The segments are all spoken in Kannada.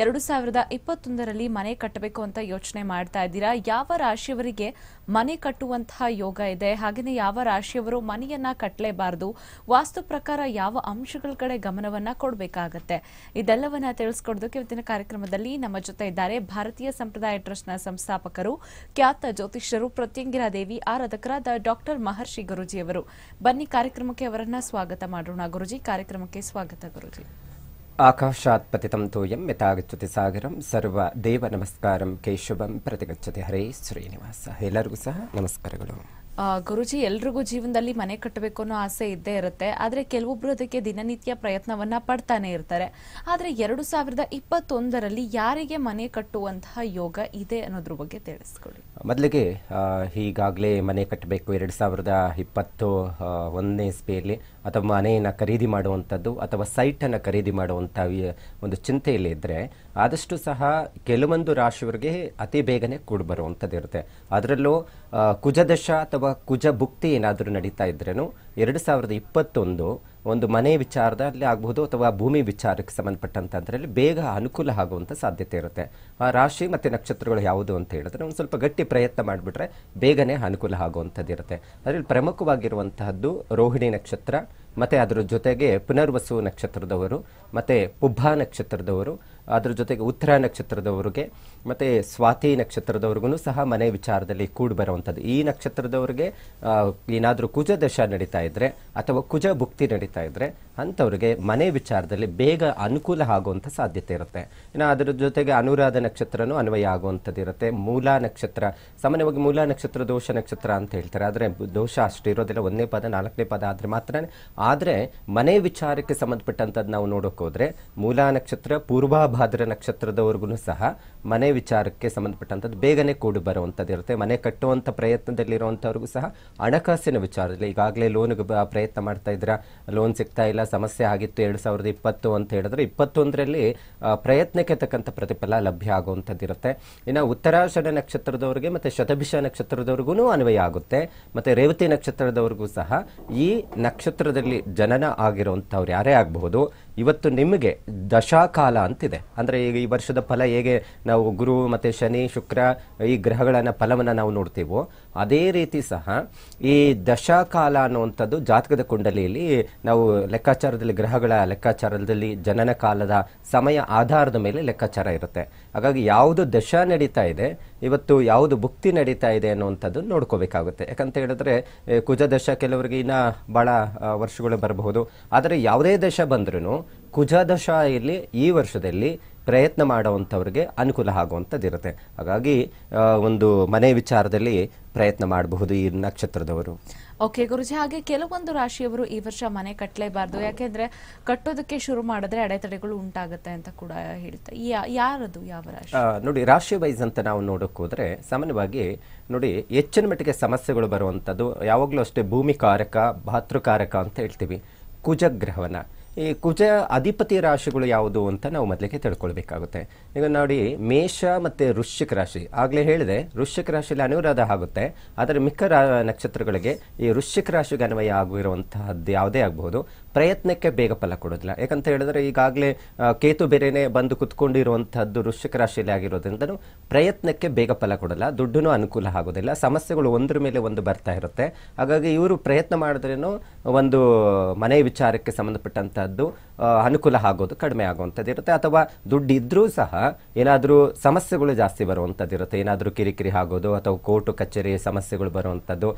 ಎರಡು ಸಾವಿರದ ಇಪ್ಪತ್ತೊಂದರಲ್ಲಿ ಮನೆ ಕಟ್ಟಬೇಕು ಅಂತ ಯೋಚನೆ ಮಾಡ್ತಾ ಇದ್ದೀರಾ ಯಾವ ರಾಶಿಯವರಿಗೆ ಮನೆ ಕಟ್ಟುವಂತಹ ಯೋಗ ಇದೆ ಹಾಗೆಯೇ ಯಾವ ರಾಶಿಯವರು ಮನೆಯನ್ನ ಕಟ್ಟಲೇಬಾರದು ವಾಸ್ತು ಪ್ರಕಾರ ಯಾವ ಅಂಶಗಳ ಕಡೆ ಗಮನವನ್ನ ಕೊಡಬೇಕಾಗತ್ತೆ ಇದೆಲ್ಲವನ್ನ ತಿಳಿಸ್ಕೊಡೋದಕ್ಕೆ ಇವತ್ತಿನ ಕಾರ್ಯಕ್ರಮದಲ್ಲಿ ನಮ್ಮ ಜೊತೆ ಇದ್ದಾರೆ ಭಾರತೀಯ ಸಂಪ್ರದಾಯ ಟ್ರಸ್ಟ್ನ ಸಂಸ್ಥಾಪಕರು ಖ್ಯಾತ ಜ್ಯೋತಿಷ್ಯರು ಪ್ರತ್ಯಂಗಿರಾ ದೇವಿ ಆರಾಧಕರಾದ ಡಾಕ್ಟರ್ ಮಹರ್ಷಿ ಅವರು ಬನ್ನಿ ಕಾರ್ಯಕ್ರಮಕ್ಕೆ ಅವರನ್ನ ಸ್ವಾಗತ ಮಾಡೋಣ ಗುರುಜಿ ಕಾರ್ಯಕ್ರಮಕ್ಕೆ ಸ್ವಾಗತ ಗುರುಜಿ ಆಕಾಶಾತ್ ಪತಿ ತೋಯಂ యథాగచ్చతి ಸಾಗರಂ ಸರ್ವ ದೇವ ನಮಸ್ಕಾರಂ ಕೇಶವಂ ಪ್ರತಿಗಚ್ಚತಿ ಹರೇ ಶ್ರೀನಿವಾಸ ಎಲ್ಲರಿಗೂ ಸಹ ನಮಸ್ಕಾರಗಳು ಗುರುಜಿ ಎಲ್ರಿಗೂ ಜೀವನದಲ್ಲಿ ಮನೆ ಕಟ್ಟಬೇಕು ಅನ್ನೋ ಆಸೆ ಇದ್ದೇ ಇರುತ್ತೆ ಆದರೆ ಕೆಲವೊಬ್ರು ಅದಕ್ಕೆ ದಿನನಿತ್ಯ ಪ್ರಯತ್ನವನ್ನ ಪಡ್ತಾನೆ ಇರ್ತಾರೆ ಆದರೆ ಎರಡು ಸಾವಿರದ ಇಪ್ಪತ್ತೊಂದರಲ್ಲಿ ಯಾರಿಗೆ ಮನೆ ಕಟ್ಟುವಂತಹ ಯೋಗ ಇದೆ ಅನ್ನೋದ್ರ ಬಗ್ಗೆ ತಿಳಿಸ್ಕೊಡಿ ಮೊದಲಿಗೆ ಈಗಾಗಲೇ ಮನೆ ಕಟ್ಟಬೇಕು ಎರಡು ಸಾವಿರದ ಇಪ್ಪತ್ತು ಒಂದನೇ ಇಸ್ಪಿಯಲ್ಲಿ ಅಥವಾ ಮನೆಯನ್ನು ಖರೀದಿ ಮಾಡುವಂಥದ್ದು ಅಥವಾ ಸೈಟನ್ನು ಖರೀದಿ ಮಾಡುವಂಥ ಒಂದು ಚಿಂತೆಯಲ್ಲಿ ಇದ್ದರೆ ಆದಷ್ಟು ಸಹ ಕೆಲವೊಂದು ರಾಶಿಯವರಿಗೆ ಅತಿ ಬೇಗನೆ ಕೂಡ ಬರುವಂಥದ್ದು ಇರುತ್ತೆ ಅದರಲ್ಲೂ ಕುಜದಶ ಅಥವಾ ಕುಜ ಭುಕ್ತಿ ಏನಾದರೂ ನಡೀತಾ ಇದ್ರೂ ಎರಡು ಸಾವಿರದ ಇಪ್ಪತ್ತೊಂದು ಒಂದು ಮನೆ ವಿಚಾರದಲ್ಲಿ ಆಗ್ಬೋದು ಅಥವಾ ಭೂಮಿ ವಿಚಾರಕ್ಕೆ ಸಂಬಂಧಪಟ್ಟಂಥದ್ರಲ್ಲಿ ಬೇಗ ಅನುಕೂಲ ಆಗುವಂಥ ಸಾಧ್ಯತೆ ಇರುತ್ತೆ ಆ ರಾಶಿ ಮತ್ತು ನಕ್ಷತ್ರಗಳು ಯಾವುದು ಅಂತ ಹೇಳಿದ್ರೆ ಒಂದು ಸ್ವಲ್ಪ ಗಟ್ಟಿ ಪ್ರಯತ್ನ ಮಾಡಿಬಿಟ್ರೆ ಬೇಗನೆ ಅನುಕೂಲ ಆಗುವಂಥದ್ದು ಇರುತ್ತೆ ಅದರಲ್ಲಿ ಪ್ರಮುಖವಾಗಿರುವಂತಹದ್ದು ರೋಹಿಣಿ ನಕ್ಷತ್ರ ಮತ್ತು ಅದರ ಜೊತೆಗೆ ಪುನರ್ವಸು ನಕ್ಷತ್ರದವರು ಮತ್ತು ಪುಬ್ಬ ನಕ್ಷತ್ರದವರು ಅದರ ಜೊತೆಗೆ ಉತ್ತರ ನಕ್ಷತ್ರದವರಿಗೆ ಮತ್ತು ಸ್ವಾತಿ ನಕ್ಷತ್ರದವ್ರಿಗೂ ಸಹ ಮನೆ ವಿಚಾರದಲ್ಲಿ ಕೂಡಿ ಬರುವಂಥದ್ದು ಈ ನಕ್ಷತ್ರದವ್ರಿಗೆ ಏನಾದರೂ ಕುಜ ದಶ ನಡೀತಾ ಇದ್ದರೆ ಅಥವಾ ಕುಜ ಭುಕ್ತಿ ನಡೀತಾ ಇದ್ದರೆ ಅಂಥವ್ರಿಗೆ ಮನೆ ವಿಚಾರದಲ್ಲಿ ಬೇಗ ಅನುಕೂಲ ಆಗುವಂಥ ಸಾಧ್ಯತೆ ಇರುತ್ತೆ ಇನ್ನು ಅದರ ಜೊತೆಗೆ ಅನುರಾಧ ನಕ್ಷತ್ರನೂ ಅನ್ವಯ ಆಗುವಂಥದ್ದು ಇರುತ್ತೆ ಮೂಲ ನಕ್ಷತ್ರ ಸಾಮಾನ್ಯವಾಗಿ ಮೂಲ ನಕ್ಷತ್ರ ದೋಷ ನಕ್ಷತ್ರ ಅಂತ ಹೇಳ್ತಾರೆ ಆದರೆ ದೋಷ ಅಷ್ಟು ಇರೋದಿಲ್ಲ ಒಂದನೇ ಪದ ನಾಲ್ಕನೇ ಪದ ಆದರೆ ಮಾತ್ರ ಆದರೆ ಮನೆ ವಿಚಾರಕ್ಕೆ ಸಂಬಂಧಪಟ್ಟಂಥದ್ದು ನಾವು ನೋಡೋಕ್ಕೋದ್ರೆ ಮೂಲ ನಕ್ಷತ್ರ ಪೂರ್ವಾಭಾದ್ರ ನಕ್ಷತ್ರದವ್ರಿಗೂ ಸಹ ಮನೆ ವಿಚಾರಕ್ಕೆ ಸಂಬಂಧಪಟ್ಟಂಥದ್ದು ಬೇಗನೆ ಕೂಡಿ ಬರುವಂಥದ್ದು ಇರುತ್ತೆ ಮನೆ ಕಟ್ಟುವಂಥ ಪ್ರಯತ್ನದಲ್ಲಿರುವಂಥವ್ರಿಗೂ ಸಹ ಹಣಕಾಸಿನ ವಿಚಾರದಲ್ಲಿ ಈಗಾಗಲೇ ಲೋನ್ಗೆ ಪ್ರಯತ್ನ ಮಾಡ್ತಾ ಇದ್ರ ಲೋನ್ ಸಿಗ್ತಾ ಇಲ್ಲ ಸಮಸ್ಯೆ ಆಗಿತ್ತು ಎರಡು ಸಾವಿರದ ಇಪ್ಪತ್ತು ಅಂತ ಹೇಳಿದ್ರೆ ಇಪ್ಪತ್ತೊಂದರಲ್ಲಿ ಪ್ರಯತ್ನಕ್ಕೆ ತಕ್ಕಂಥ ಪ್ರತಿಫಲ ಲಭ್ಯ ಆಗುವಂಥದ್ದು ಇರುತ್ತೆ ಇನ್ನು ಉತ್ತರಾಷಢ ನಕ್ಷತ್ರದವರಿಗೆ ಮತ್ತು ಶತಭಿಷ ನಕ್ಷತ್ರದವ್ರಿಗೂ ಅನ್ವಯ ಆಗುತ್ತೆ ಮತ್ತು ರೇವತಿ ನಕ್ಷತ್ರದವ್ರಿಗೂ ಸಹ ಈ ನಕ್ಷತ್ರದಲ್ಲಿ ಜನನ ಆಗಿರುವಂಥವ್ರು ಯಾರೇ ಆಗಬಹುದು ಇವತ್ತು ನಿಮಗೆ ದಶಾಕಾಲ ಅಂತಿದೆ ಅಂದರೆ ಈಗ ಈ ವರ್ಷದ ಫಲ ಹೇಗೆ ನಾವು ಗುರು ಮತ್ತು ಶನಿ ಶುಕ್ರ ಈ ಗ್ರಹಗಳನ್ನ ಫಲವನ್ನು ನಾವು ನೋಡ್ತೀವೋ ಅದೇ ರೀತಿ ಸಹ ಈ ದಶಾಕಾಲ ಅನ್ನುವಂಥದ್ದು ಜಾತಕದ ಕುಂಡಲಿಯಲ್ಲಿ ನಾವು ಲೆಕ್ಕಾಚಾರದಲ್ಲಿ ಗ್ರಹಗಳ ಲೆಕ್ಕಾಚಾರದಲ್ಲಿ ಜನನ ಕಾಲದ ಸಮಯ ಆಧಾರದ ಮೇಲೆ ಲೆಕ್ಕಾಚಾರ ಇರುತ್ತೆ ಹಾಗಾಗಿ ಯಾವುದು ದಶ ನಡೀತಾ ಇದೆ ಇವತ್ತು ಯಾವುದು ಭುಕ್ತಿ ನಡೀತಾ ಇದೆ ಅನ್ನುವಂಥದ್ದು ನೋಡ್ಕೋಬೇಕಾಗುತ್ತೆ ಯಾಕಂತ ಹೇಳಿದ್ರೆ ಕುಜದಶ ಕೆಲವರಿಗೆ ಇನ್ನೂ ಭಾಳ ವರ್ಷಗಳು ಬರಬಹುದು ಆದರೆ ಯಾವುದೇ ದಶ ಬಂದ್ರೂ ಕುಜದಶ ಇಲ್ಲಿ ಈ ವರ್ಷದಲ್ಲಿ ಪ್ರಯತ್ನ ಮಾಡುವಂಥವ್ರಿಗೆ ಅನುಕೂಲ ಆಗುವಂಥದ್ದಿರುತ್ತೆ ಹಾಗಾಗಿ ಒಂದು ಮನೆ ವಿಚಾರದಲ್ಲಿ ಪ್ರಯತ್ನ ಮಾಡಬಹುದು ಈ ನಕ್ಷತ್ರದವರು ಓಕೆ ಗುರುಜಿ ಹಾಗೆ ಕೆಲವೊಂದು ರಾಶಿಯವರು ಈ ವರ್ಷ ಮನೆ ಕಟ್ಟಲೇಬಾರ್ದು ಯಾಕೆಂದ್ರೆ ಕಟ್ಟೋದಕ್ಕೆ ಶುರು ಮಾಡಿದ್ರೆ ಅಡೆತಡೆಗಳು ಉಂಟಾಗುತ್ತೆ ಅಂತ ಕೂಡ ಹೇಳ್ತಾ ಯಾರದು ಯಾವ ರಾಶಿ ನೋಡಿ ರಾಶಿ ವೈಸ್ ಅಂತ ನಾವು ನೋಡೋಕೆ ಹೋದ್ರೆ ಸಾಮಾನ್ಯವಾಗಿ ನೋಡಿ ಹೆಚ್ಚಿನ ಮಟ್ಟಿಗೆ ಸಮಸ್ಯೆಗಳು ಬರುವಂತದ್ದು ಯಾವಾಗಲೂ ಅಷ್ಟೇ ಭೂಮಿ ಕಾರಕ ಭಾತೃಕಾರಕ ಅಂತ ಹೇಳ್ತೀವಿ ಕುಜಗ್ರಹವನ ಈ ಕುಜ ಅಧಿಪತಿ ರಾಶಿಗಳು ಯಾವುದು ಅಂತ ನಾವು ಮೊದಲಿಗೆ ತಿಳ್ಕೊಳ್ಬೇಕಾಗುತ್ತೆ ಈಗ ನೋಡಿ ಮೇಷ ಮತ್ತು ವೃಶ್ಚಿಕ ರಾಶಿ ಆಗಲೇ ಹೇಳಿದೆ ವೃಶ್ಚಿಕ ರಾಶಿಯಲ್ಲಿ ಅನುರಾಧ ಆಗುತ್ತೆ ಆದರೆ ಮಿಕ್ಕ ರಾ ನಕ್ಷತ್ರಗಳಿಗೆ ಈ ವೃಶ್ಚಿಕ ರಾಶಿಗೆ ಅನ್ವಯ ಆಗಿರುವಂತಹದ್ದು ಯಾವುದೇ ಆಗಬಹುದು ಪ್ರಯತ್ನಕ್ಕೆ ಬೇಗ ಫಲ ಕೊಡೋದಿಲ್ಲ ಯಾಕಂತ ಹೇಳಿದ್ರೆ ಈಗಾಗಲೇ ಕೇತು ಬೇರೆನೇ ಬಂದು ಕುತ್ಕೊಂಡಿರುವಂಥದ್ದು ವೃಶ್ಚಿಕ ರಾಶಿಯಲ್ಲಿ ಆಗಿರೋದ್ರಿಂದನೂ ಪ್ರಯತ್ನಕ್ಕೆ ಬೇಗ ಫಲ ಕೊಡಲ್ಲ ದುಡ್ಡು ಅನುಕೂಲ ಆಗೋದಿಲ್ಲ ಸಮಸ್ಯೆಗಳು ಒಂದ್ರ ಮೇಲೆ ಒಂದು ಬರ್ತಾ ಇರುತ್ತೆ ಹಾಗಾಗಿ ಇವರು ಪ್ರಯತ್ನ ಮಾಡಿದ್ರೇನು ಒಂದು ಮನೆ ವಿಚಾರಕ್ಕೆ ಸಂಬಂಧಪಟ್ಟಂಥದ್ದು ಅನುಕೂಲ ಆಗೋದು ಕಡಿಮೆ ಆಗುವಂಥದ್ದು ಇರುತ್ತೆ ಅಥವಾ ದುಡ್ಡು ಇದ್ದರೂ ಸಹ ಏನಾದರೂ ಸಮಸ್ಯೆಗಳು ಜಾಸ್ತಿ ಬರುವಂಥದ್ದು ಇರುತ್ತೆ ಏನಾದರೂ ಕಿರಿಕಿರಿ ಆಗೋದು ಅಥವಾ ಕೋರ್ಟು ಕಚೇರಿ ಸಮಸ್ಯೆಗಳು ಬರುವಂಥದ್ದು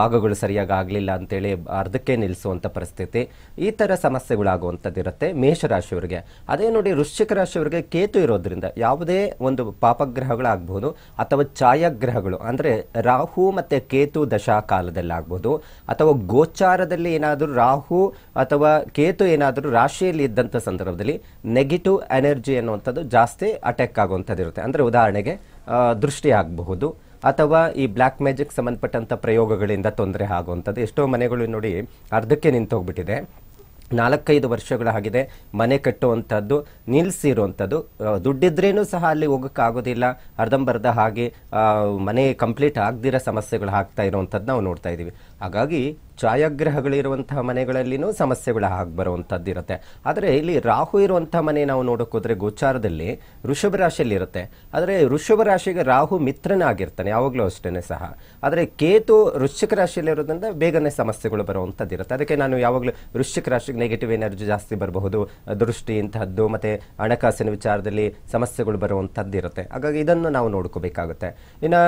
ಭಾಗಗಳು ಸರಿಯಾಗಿ ಆಗಲಿಲ್ಲ ಅಂತೇಳಿ ಅರ್ಧಕ್ಕೆ ನಿಲ್ಲಿಸುವಂಥ ಪರಿಸ್ಥಿತಿ ಈ ಥರ ಸಮಸ್ಯೆಗಳಾಗುವಂಥದ್ದಿರುತ್ತೆ ಮೇಷರಾಶಿಯವರಿಗೆ ಅದೇ ನೋಡಿ ವೃಶ್ಚಿಕ ರಾಶಿಯವರಿಗೆ ಕೇತು ಇರೋದ್ರಿಂದ ಯಾವುದೇ ಒಂದು ಪಾಪಗ್ರಹಗಳಾಗ್ಬೋದು ಅಥವಾ ಛಾಯಾಗ್ರಹಗಳು ಅಂದರೆ ರಾಹು ಮತ್ತು ಕೇತು ದಶಾ ಕಾಲದಲ್ಲಾಗ್ಬೋದು ಅಥವಾ ಗೋಚಾರದಲ್ಲಿ ಏನಾದರೂ ರಾಹು ಅಥವಾ ಕೇತು ಏನಾದರೂ ರಾಶಿಯಲ್ಲಿ ಇದ್ದಂಥ ಸಂದರ್ಭದಲ್ಲಿ ನೆಗೆಟಿವ್ ಎನರ್ಜಿ ಅನ್ನುವಂಥದ್ದು ಜಾಸ್ತಿ ಅಟ್ಯಾಕ್ ಆಗುವಂಥದ್ದಿರುತ್ತೆ ಅಂದರೆ ಉದಾಹರಣೆಗೆ ದೃಷ್ಟಿ ಆಗಬಹುದು ಅಥವಾ ಈ ಬ್ಲ್ಯಾಕ್ ಮ್ಯಾಜಿಕ್ ಸಂಬಂಧಪಟ್ಟಂಥ ಪ್ರಯೋಗಗಳಿಂದ ತೊಂದರೆ ಆಗುವಂಥದ್ದು ಎಷ್ಟೋ ಮನೆಗಳು ನೋಡಿ ಅರ್ಧಕ್ಕೆ ನಿಂತೋಗ್ಬಿಟ್ಟಿದೆ ನಾಲ್ಕೈದು ವರ್ಷಗಳಾಗಿದೆ ಮನೆ ಕಟ್ಟುವಂಥದ್ದು ನಿಲ್ಲಿಸಿರುವಂಥದ್ದು ದುಡ್ಡಿದ್ರೇನೂ ಸಹ ಅಲ್ಲಿ ಹೋಗೋಕ್ಕಾಗೋದಿಲ್ಲ ಅರ್ಧಂಬರ್ಧ ಹಾಗೆ ಮನೆ ಕಂಪ್ಲೀಟ್ ಆಗದಿರೋ ಸಮಸ್ಯೆಗಳು ಆಗ್ತಾ ಇರುವಂಥದ್ದು ನಾವು ನೋಡ್ತಾ ಇದ್ದೀವಿ ಹಾಗಾಗಿ ಛಾಯಾಗ್ರಹಗಳಿರುವಂತಹ ಮನೆಗಳಲ್ಲಿನೂ ಸಮಸ್ಯೆಗಳು ಆಗಿ ಬರುವಂತದ್ದು ಇರುತ್ತೆ ಆದರೆ ಇಲ್ಲಿ ರಾಹು ಇರುವಂತಹ ಮನೆ ನಾವು ನೋಡೋಕೋದ್ರೆ ಗೋಚಾರದಲ್ಲಿ ಋಷಭ ರಾಶಿಯಲ್ಲಿ ಇರುತ್ತೆ ಆದರೆ ಋಷಭ ರಾಶಿಗೆ ರಾಹು ಮಿತ್ರನಾಗಿರ್ತಾನೆ ಯಾವಾಗಲೂ ಅಷ್ಟೇ ಸಹ ಆದರೆ ಕೇತು ವೃಶ್ಚಿಕ ಇರೋದ್ರಿಂದ ಬೇಗನೆ ಸಮಸ್ಯೆಗಳು ಬರುವಂಥದ್ದು ಇರುತ್ತೆ ಅದಕ್ಕೆ ನಾನು ಯಾವಾಗಲೂ ವೃಶ್ಚಿಕ ರಾಶಿಗೆ ನೆಗೆಟಿವ್ ಎನರ್ಜಿ ಜಾಸ್ತಿ ಬರಬಹುದು ದೃಷ್ಟಿ ಇಂತಹದ್ದು ಮತ್ತು ಹಣಕಾಸಿನ ವಿಚಾರದಲ್ಲಿ ಸಮಸ್ಯೆಗಳು ಬರುವಂಥದ್ದು ಇರುತ್ತೆ ಹಾಗಾಗಿ ಇದನ್ನು ನಾವು ನೋಡ್ಕೋಬೇಕಾಗುತ್ತೆ ಇನ್ನು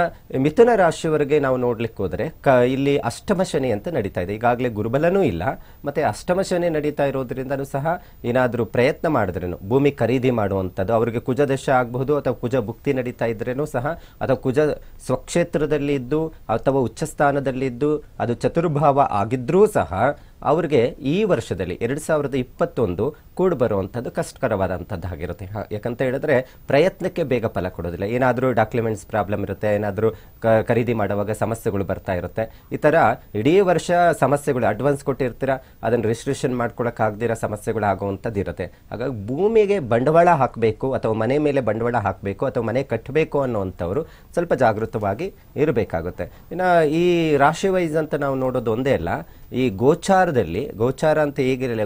ಮಿಥುನ ರಾಶಿವರೆಗೆ ನಾವು ನೋಡ್ಲಿಕ್ಕೆ ಹೋದರೆ ಕ ಇಲ್ಲಿ ಅಷ್ಟಮ ಶನಿ ಅಂತ ನಡೀತಾ ಇದೆ ಈಗಾಗಲೇ ಗುರುಬಲನೂ ಇಲ್ಲ ಮತ್ತೆ ಅಷ್ಟಮ ಶನಿ ನಡೀತಾ ಇರೋದ್ರಿಂದನೂ ಸಹ ಏನಾದರೂ ಪ್ರಯತ್ನ ಮಾಡಿದ್ರೇನು ಭೂಮಿ ಖರೀದಿ ಮಾಡುವಂಥದ್ದು ಅವರಿಗೆ ಕುಜದಶ ಆಗಬಹುದು ಅಥವಾ ಕುಜ ಭುಕ್ತಿ ನಡೀತಾ ಇದ್ರೇನು ಸಹ ಅಥವಾ ಕುಜ ಸ್ವಕ್ಷೇತ್ರದಲ್ಲಿದ್ದು ಅಥವಾ ಉಚ್ಚ ಸ್ಥಾನದಲ್ಲಿದ್ದು ಅದು ಚತುರ್ಭಾವ ಆಗಿದ್ರೂ ಸಹ ಅವ್ರಿಗೆ ಈ ವರ್ಷದಲ್ಲಿ ಎರಡು ಸಾವಿರದ ಇಪ್ಪತ್ತೊಂದು ಕೂಡಿ ಬರುವಂಥದ್ದು ಆಗಿರುತ್ತೆ ಯಾಕಂತ ಹೇಳಿದ್ರೆ ಪ್ರಯತ್ನಕ್ಕೆ ಬೇಗ ಫಲ ಕೊಡೋದಿಲ್ಲ ಏನಾದರೂ ಡಾಕ್ಯುಮೆಂಟ್ಸ್ ಪ್ರಾಬ್ಲಮ್ ಇರುತ್ತೆ ಏನಾದರೂ ಖರೀದಿ ಮಾಡುವಾಗ ಸಮಸ್ಯೆಗಳು ಬರ್ತಾ ಇರುತ್ತೆ ಈ ಥರ ಇಡೀ ವರ್ಷ ಸಮಸ್ಯೆಗಳು ಅಡ್ವಾನ್ಸ್ ಕೊಟ್ಟಿರ್ತೀರ ಅದನ್ನು ರಿಜಿಸ್ಟ್ರೇಷನ್ ಮಾಡ್ಕೊಳಕ್ಕಾಗದಿರೋ ಸಮಸ್ಯೆಗಳು ಆಗುವಂಥದ್ದು ಇರುತ್ತೆ ಹಾಗಾಗಿ ಭೂಮಿಗೆ ಬಂಡವಾಳ ಹಾಕಬೇಕು ಅಥವಾ ಮನೆ ಮೇಲೆ ಬಂಡವಾಳ ಹಾಕಬೇಕು ಅಥವಾ ಮನೆ ಕಟ್ಟಬೇಕು ಅನ್ನೋವಂಥವ್ರು ಸ್ವಲ್ಪ ಜಾಗೃತವಾಗಿ ಇರಬೇಕಾಗುತ್ತೆ ಇನ್ನು ಈ ರಾಶಿ ವೈಸ್ ಅಂತ ನಾವು ನೋಡೋದು ಒಂದೇ ಅಲ್ಲ ಈ ಗೋಚಾರದಲ್ಲಿ ಗೋಚಾರ ಅಂತ ಹೇಗಿರಲಿಲ್ಲ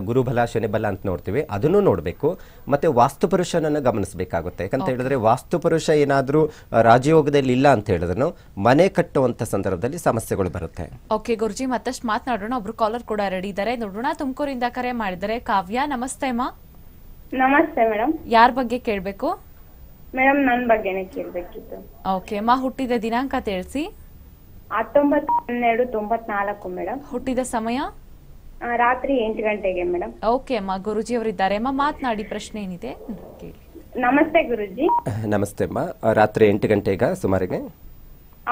ಶನಿ ಶನಿಬಲ ಅಂತ ನೋಡ್ತೀವಿ ಅದನ್ನು ನೋಡಬೇಕು ವಾಸ್ತು ವಾಸ್ತುಪುರುಷನನ್ನು ಗಮನಿಸಬೇಕಾಗುತ್ತೆ ಯಾಕಂತ ಹೇಳಿದ್ರೆ ವಾಸ್ತುಪುರುಷ ಏನಾದರೂ ರಾಜಯೋಗದಲ್ಲಿ ಇಲ್ಲ ಅಂತ ಹೇಳಿದ್ರು ಮನೆ ಕಟ್ಟುವಂತ ಸಂದರ್ಭದಲ್ಲಿ ಸಮಸ್ಯೆಗಳು ಬರುತ್ತೆ ಓಕೆ ಗುರುಜಿ ಮತ್ತಷ್ಟು ಮಾತನಾಡೋಣ ಒಬ್ರು ಕಾಲರ್ ಕೂಡ ರೆಡಿ ಇದ್ದಾರೆ ನೋಡೋಣ ತುಮಕೂರಿಂದ ಕರೆ ಮಾಡಿದರೆ ಕಾವ್ಯ ನಮಸ್ತೆ ಮಾ ನಮಸ್ತೆ ಮೇಡಮ್ ಯಾರ ಬಗ್ಗೆ ಕೇಳಬೇಕು ಮೇಡಮ್ ನನ್ನ ಬಗ್ಗೆನೇ ಕೇಳಬೇಕಿತ್ತು ಓಕೆ ಮಾ ಹುಟ್ಟಿದ ದಿನಾಂಕ ತಿಳಿಸಿ ಹತ್ತೊಂಬತ್ ಹನ್ನೆರಡು ತೊಂಬತ್ನಾಲ್ಕು ಮೇಡಮ್ ಹುಟ್ಟಿದ ಸಮಯ ರಾತ್ರಿ ಎಂಟು ಗಂಟೆಗೆ ಮೇಡಮ್ ಓಕೆ ಅಮ್ಮ ಗುರುಜಿ ಅವರಿದ್ದಾರೆ ಅಮ್ಮ ಮಾತನಾಡಿ ಪ್ರಶ್ನೆ ಏನಿದೆ ನಮಸ್ತೆ ಗುರುಜಿ ನಮಸ್ತೆ ಅಮ್ಮ ರಾತ್ರಿ ಎಂಟು ಗಂಟೆಗ ಸುಮಾರಿಗೆ